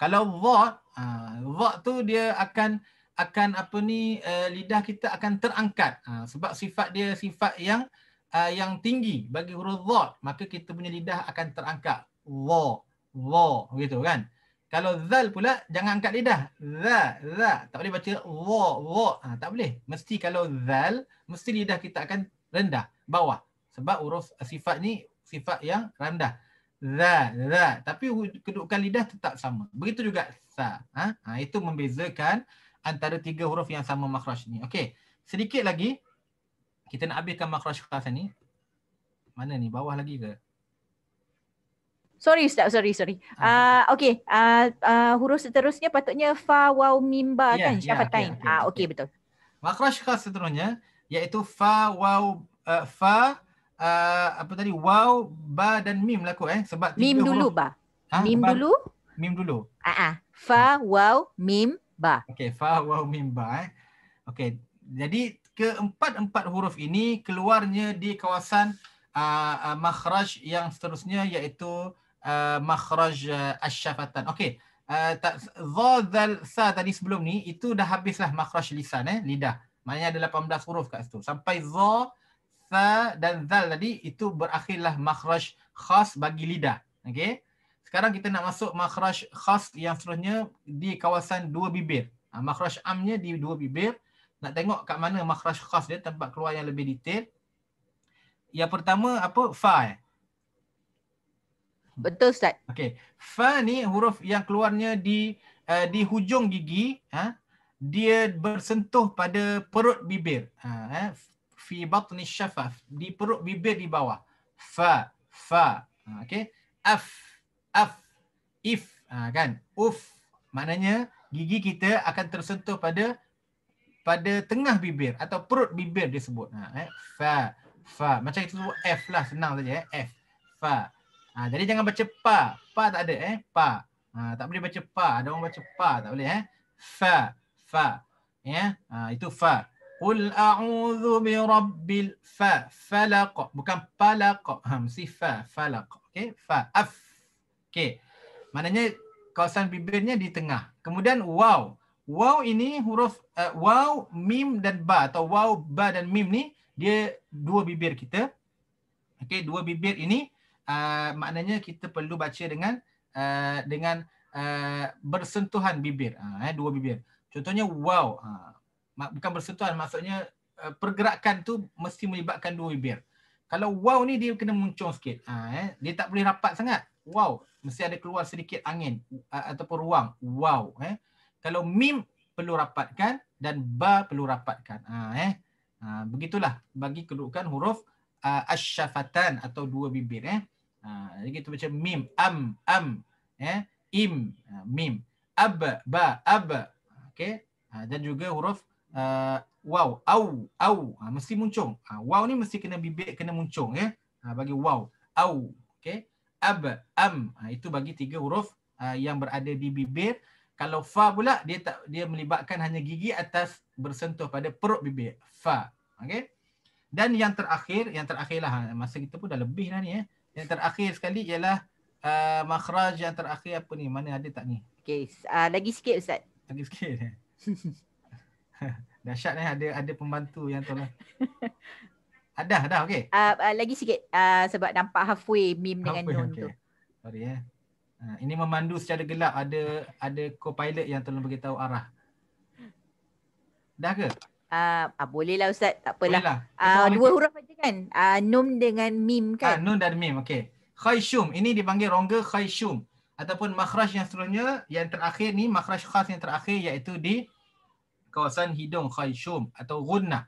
Kalau dha, ha, dha tu dia akan akan apa ni uh, lidah kita akan terangkat uh, sebab sifat dia sifat yang uh, yang tinggi bagi huruf dha maka kita punya lidah akan terangkat wa wa gitu kan kalau zal pula jangan angkat lidah za za tak boleh baca wa wa uh, tak boleh mesti kalau zal mesti lidah kita akan rendah bawah sebab huruf sifat ni sifat yang rendah. Za, za. Tapi kedudukan lidah tetap sama. Begitu juga sa. Ha? Ha, itu membezakan antara tiga huruf yang sama makhraj ni. Okey. Sedikit lagi. Kita nak habiskan makhraj khas ni. Mana ni? Bawah lagi ke? Sorry Ustaz, sorry, sorry. Ah uh, okey, uh, uh, huruf seterusnya patutnya fa waw mimba yeah, kan ya, syafatain. Ah okey betul. Makhraj khas seterusnya iaitu fa waw uh, fa uh, apa tadi wow ba dan mim lah kot eh sebab mim dulu ba ha? mim ba. dulu mim dulu ah uh-uh. fa wow mim ba okey fa wow mim ba eh okey jadi keempat-empat huruf ini keluarnya di kawasan uh, uh, makhraj yang seterusnya iaitu uh, makhraj uh, asyafatan okey Uh, tak za zal sa tadi sebelum ni itu dah habislah makhraj lisan eh lidah maknanya ada 18 huruf kat situ sampai za tha dan zal tadi itu berakhirlah makhraj khas bagi lidah. Okey. Sekarang kita nak masuk makhraj khas yang seterusnya di kawasan dua bibir. Ha, makhraj amnya di dua bibir. Nak tengok kat mana makhraj khas dia tempat keluar yang lebih detail. Yang pertama apa? Fa. Eh? Betul Ustaz. Okey. Fa ni huruf yang keluarnya di uh, di hujung gigi, ha? dia bersentuh pada perut bibir. Ha, eh? fi batni syafaf di perut bibir di bawah fa fa ha, okey af af if ha, kan uf maknanya gigi kita akan tersentuh pada pada tengah bibir atau perut bibir disebut ha eh fa fa macam itu f lah senang saja eh f fa ha, jadi jangan baca pa pa tak ada eh pa ha, tak boleh baca pa ada orang baca pa tak boleh eh fa fa ya yeah? ha, itu fa Qul a'udhu bi rabbil fa falaq. Bukan palaq. Ha, mesti fa falaq. Okay. Fa af. Okay. Maknanya kawasan bibirnya di tengah. Kemudian waw. Waw ini huruf uh, waw, mim dan ba. Atau waw, ba dan mim ni dia dua bibir kita. Okay. Dua bibir ini uh, maknanya kita perlu baca dengan uh, dengan uh, bersentuhan bibir. Uh, eh, dua bibir. Contohnya waw. Uh, bukan bersentuhan maksudnya eh, pergerakan tu mesti melibatkan dua bibir. Kalau wow ni dia kena muncung sikit. Ha, eh. Dia tak boleh rapat sangat. Wow. Mesti ada keluar sedikit angin ataupun ruang. Wow. Eh. Kalau mim perlu rapatkan dan ba perlu rapatkan. Ha, eh. ha, begitulah bagi kedudukan huruf uh, asyafatan atau dua bibir. Eh. Ha, jadi kita baca mim, am, am, eh. im, ha, mim, ab, ba, ab. Okay. Ha, dan juga huruf uh, wow, au, au, uh, mesti muncung. Uh, wow ni mesti kena bibit, kena muncung. ya. Uh, bagi wow, au, okay. ab, am, uh, itu bagi tiga huruf uh, yang berada di bibir. Kalau fa pula, dia tak dia melibatkan hanya gigi atas bersentuh pada perut bibir. Fa, okay. Dan yang terakhir, yang terakhir lah, masa kita pun dah lebih dah ni. Eh. Yang terakhir sekali ialah uh, makhraj yang terakhir apa ni, mana ada tak ni? Okay, uh, lagi sikit Ustaz. Lagi sikit. Eh? Dahsyat ni ada ada pembantu yang tolong. ada dah okey. Uh, uh, lagi sikit uh, sebab nampak halfway meme halfway, dengan Nun okay. tu. Sorry eh. Uh, ini memandu secara gelap ada ada co-pilot yang tolong beritahu arah. Dah ke? Uh, uh, boleh lah Ustaz, tak apalah. Uh, dua lagi. huruf aja kan? Uh, num dengan mim kan? Uh, num dan mim, okey. Khayshum, ini dipanggil rongga khayshum. Ataupun makhraj yang seterusnya, yang terakhir ni, makhraj khas yang terakhir iaitu di kawasan hidung khayshum atau runna.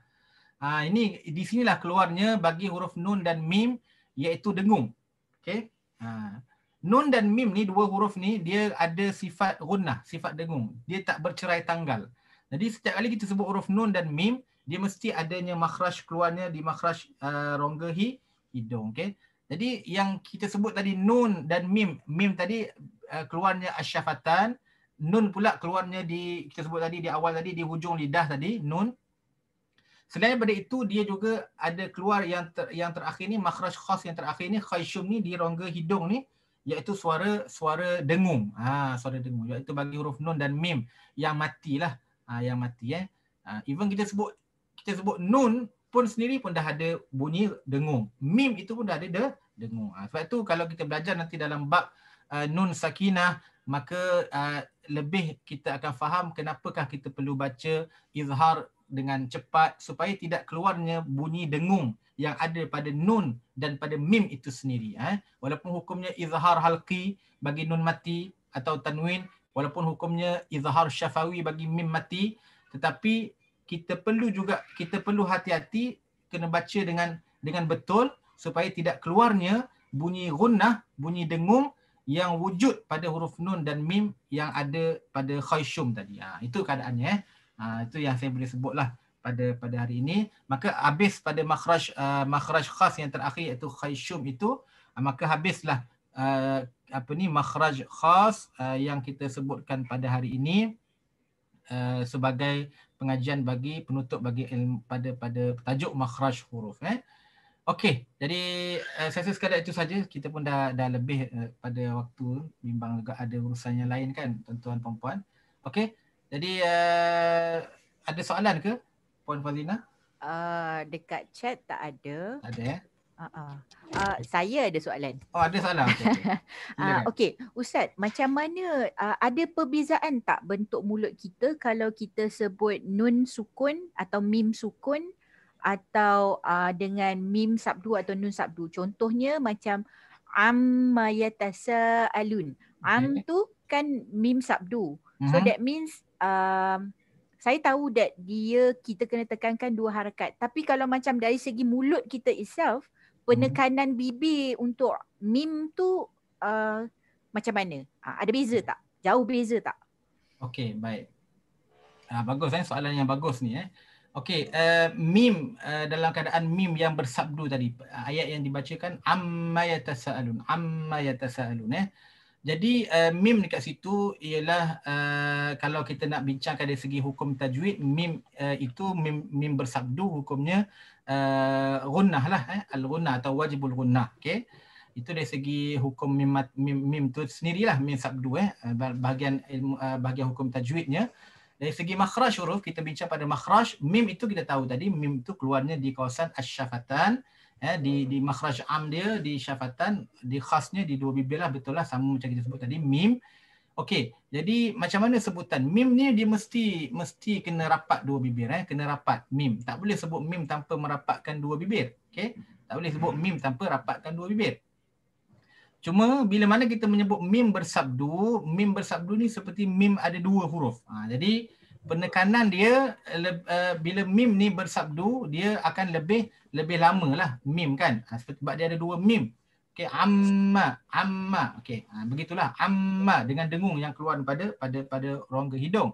Ha, ah, ini di sinilah keluarnya bagi huruf nun dan mim iaitu dengung. Okey. Ha. Nun dan mim ni dua huruf ni dia ada sifat runnah, sifat dengung. Dia tak bercerai tanggal. Jadi setiap kali kita sebut huruf nun dan mim, dia mesti adanya makhraj keluarnya di makhraj uh, ah, rongga hi, hidung. Okay? Jadi yang kita sebut tadi nun dan mim, mim tadi uh, keluarnya asyafatan, nun pula keluarnya di kita sebut tadi di awal tadi di hujung lidah tadi nun selain daripada itu dia juga ada keluar yang ter, yang terakhir ni makhraj khas yang terakhir ni khaisyum ni di rongga hidung ni iaitu suara suara dengung ha suara dengum iaitu bagi huruf nun dan mim yang matilah ha yang mati eh ha, even kita sebut kita sebut nun pun sendiri pun dah ada bunyi dengung. Mim itu pun dah ada de, dengung. Ha, sebab itu kalau kita belajar nanti dalam bab uh, nun sakinah, maka uh, lebih kita akan faham kenapakah kita perlu baca izhar dengan cepat supaya tidak keluarnya bunyi dengung yang ada pada nun dan pada mim itu sendiri eh walaupun hukumnya izhar halqi bagi nun mati atau tanwin walaupun hukumnya izhar syafawi bagi mim mati tetapi kita perlu juga kita perlu hati-hati kena baca dengan dengan betul supaya tidak keluarnya bunyi gunnah bunyi dengung yang wujud pada huruf nun dan mim yang ada pada khayshum tadi. Ha, itu keadaannya. Eh. Ha, itu yang saya boleh sebutlah pada pada hari ini. Maka habis pada makhraj uh, makhraj khas yang terakhir iaitu khayshum itu, uh, maka habislah uh, apa ni makhraj khas uh, yang kita sebutkan pada hari ini uh, sebagai pengajian bagi penutup bagi ilmu pada pada tajuk makhraj huruf. Eh. Okey, jadi uh, saya rasa sekadar itu saja. Kita pun dah dah lebih uh, pada waktu. Bimbang juga ada urusan yang lain kan, tuan-tuan puan-puan. Okey. Jadi uh, ada soalan ke Puan Fazlina? Uh, ah, dekat chat tak ada. Tak ada ya? Uh, uh. Uh, saya ada soalan. Oh ada soalan. Okey. Okay. uh, ah, Ustaz, macam mana uh, ada perbezaan tak bentuk mulut kita kalau kita sebut nun sukun atau mim sukun atau uh, dengan mim sabdu atau nun sabdu. Contohnya macam amma yatasa alun. Am okay. Mhm. tu kan mim sabdu. Mm-hmm. So mhm. that means um, saya tahu that dia kita kena tekankan dua harakat. Tapi kalau macam dari segi mulut kita itself, penekanan mm-hmm. bibir untuk mim tu uh, macam mana? Uh, ada beza tak? Jauh beza tak? Okay, baik. Uh, bagus eh soalan yang bagus ni eh. Okey, uh, mim uh, dalam keadaan mim yang bersabdu tadi. Ayat yang dibacakan amma yatasaalun. Amma yatasaalun eh. Jadi uh, mim dekat situ ialah uh, kalau kita nak bincangkan dari segi hukum tajwid, mim uh, itu mim, mim bersabdu hukumnya uh, gunnah lah eh. Al-gunnah atau wajibul gunnah. Okey. Itu dari segi hukum mim, mim, mim tu sendirilah mim sabdu eh. Bahagian ilmu, bahagian hukum tajwidnya. Dari segi makhraj huruf, kita bincang pada makhraj. Mim itu kita tahu tadi, mim itu keluarnya di kawasan asyafatan. Ya, di di makhraj am dia, di syafatan, di khasnya di dua bibir lah. Betul lah, sama macam kita sebut tadi, mim. Okey, jadi macam mana sebutan? Mim ni dia mesti mesti kena rapat dua bibir. Eh? Kena rapat mim. Tak boleh sebut mim tanpa merapatkan dua bibir. Okey, tak boleh sebut mim tanpa rapatkan dua bibir. Cuma bila mana kita menyebut mim bersabdu, mim bersabdu ni seperti mim ada dua huruf. Ha, jadi penekanan dia uh, bila mim ni bersabdu dia akan lebih lebih lama lah mim kan. Ha, sebab dia ada dua mim. Okay, amma, amma. Okay, ha, begitulah amma dengan dengung yang keluar pada pada pada rongga hidung.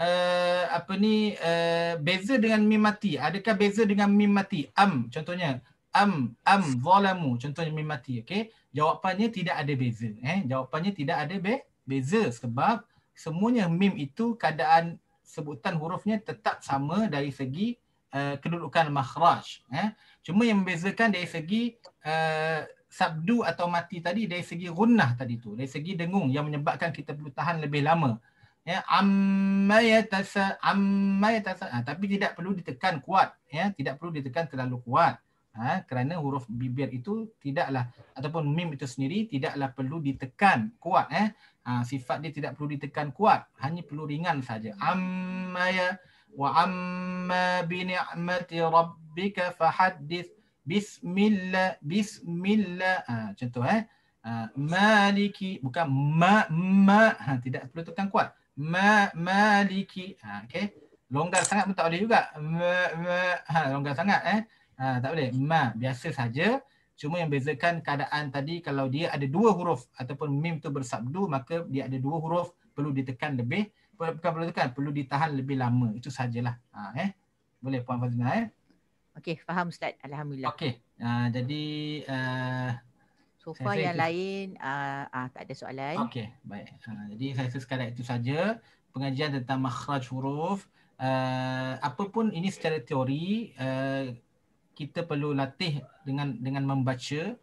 Uh, apa ni uh, beza dengan mim mati? Adakah beza dengan mim mati? Am contohnya am am zalamu contohnya mim mati okey jawapannya tidak ada beza eh jawapannya tidak ada be beza sebab semuanya mim itu keadaan sebutan hurufnya tetap sama dari segi uh, kedudukan makhraj eh cuma yang membezakan dari segi uh, sabdu atau mati tadi dari segi gunnah tadi tu dari segi dengung yang menyebabkan kita perlu tahan lebih lama ya amma yatasa amma yatasa ha, tapi tidak perlu ditekan kuat ya tidak perlu ditekan terlalu kuat ha, kerana huruf bibir itu tidaklah ataupun mim itu sendiri tidaklah perlu ditekan kuat eh ha, sifat dia tidak perlu ditekan kuat hanya perlu ringan saja amma ya wa amma bi ni'mati rabbika fahaddis bismillah bismillah ha, contoh eh ha, maliki bukan ma ma ha, tidak perlu tekan kuat ma maliki ha, okey longgar sangat pun tak boleh juga ma, ma. Ha, longgar sangat eh Ha, tak boleh. Ma biasa saja. Cuma yang bezakan keadaan tadi kalau dia ada dua huruf ataupun mim tu bersabdu maka dia ada dua huruf perlu ditekan lebih bukan perlu ditekan perlu ditahan lebih lama. Itu sajalah. Ha, eh. Boleh puan Fazlina eh. Okey, faham ustaz. Alhamdulillah. Okey. Ha, jadi uh, so far yang itu... lain uh, uh, tak ada soalan. Okey, baik. Ha, jadi saya rasa sekadar itu saja pengajian tentang makhraj huruf. Uh, eh, apapun ini secara teori uh, kita perlu latih dengan dengan membaca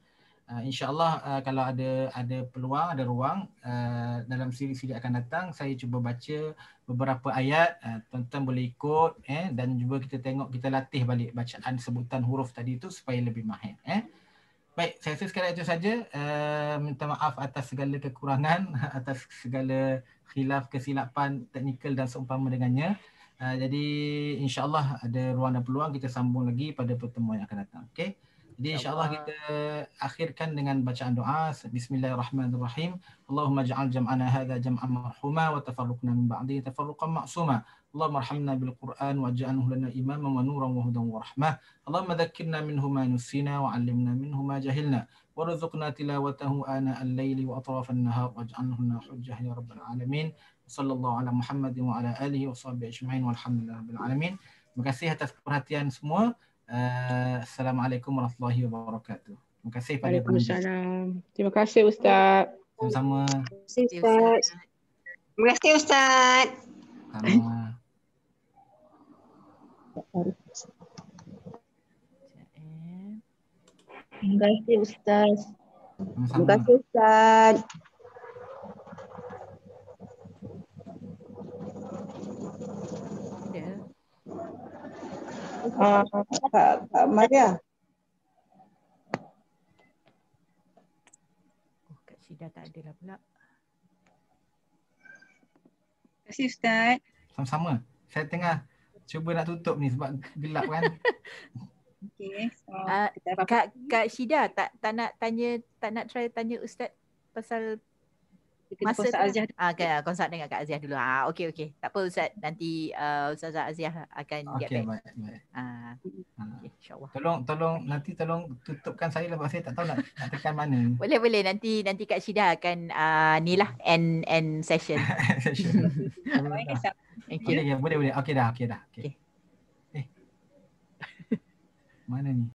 uh, insyaallah uh, kalau ada ada peluang ada ruang uh, dalam siri-siri akan datang saya cuba baca beberapa ayat tuan-tuan uh, boleh ikut eh dan cuba kita tengok kita latih balik bacaan sebutan huruf tadi itu supaya lebih mahir eh baik saya rasa sekarang itu saja uh, minta maaf atas segala kekurangan atas segala khilaf kesilapan teknikal dan seumpama dengannya Ah, jadi insyaallah ada ruang dan peluang kita sambung lagi pada pertemuan yang akan datang okey jadi insyaallah kita akhirkan dengan bacaan doa bismillahirrahmanirrahim Allahumma ja'al jam'ana hadha jam'an marhuma wa tafarruqna min ba'di tafarruqan ma'suma اللهم ارحمنا بالقرآن واجعله لنا إماما ونورا وهدى ورحمة اللهم ذكرنا منه ما نسينا وعلمنا منه ما جهلنا وارزقنا تلاوته آناء الليل وأطراف النهار واجعله لنا حجة يا رب العالمين وصلى Allah ala Muhammad wa ala alihi wa sahbihi ajma'in walhamdulillah rabbil alamin. Terima kasih atas perhatian semua. Uh, Assalamualaikum warahmatullahi wabarakatuh. Terima kasih pada Waalaikumsalam. Terima kasih Ustaz. Sama-sama. Terima kasih Ustaz. Sama. Terima kasih Ustaz. Terima kasih Ustaz. Kak Maria. Oh, Kak Sida tak ada lah pula. Terima kasih Ustaz. Sama-sama. Saya tengah cuba nak tutup ni sebab gelap kan. Okay. So uh, Kak Kak Shida tak tak nak tanya tak nak try tanya ustaz pasal Masa Aziah. Ah, kan, konsert dengan Kak Aziah dulu. Ah, okay, okay. Tak apa Ustaz, nanti uh, Ustaz Aziah akan okay, get back. Baik, baik. Ah. ah. Okay, tolong tolong nanti tolong tutupkan saya lah saya tak tahu nak, nak tekan mana. Boleh boleh nanti nanti Kak Shida akan uh, ni lah end end session. Boleh, boleh Okay dah, okay dah. Okay. Eh. mana ni?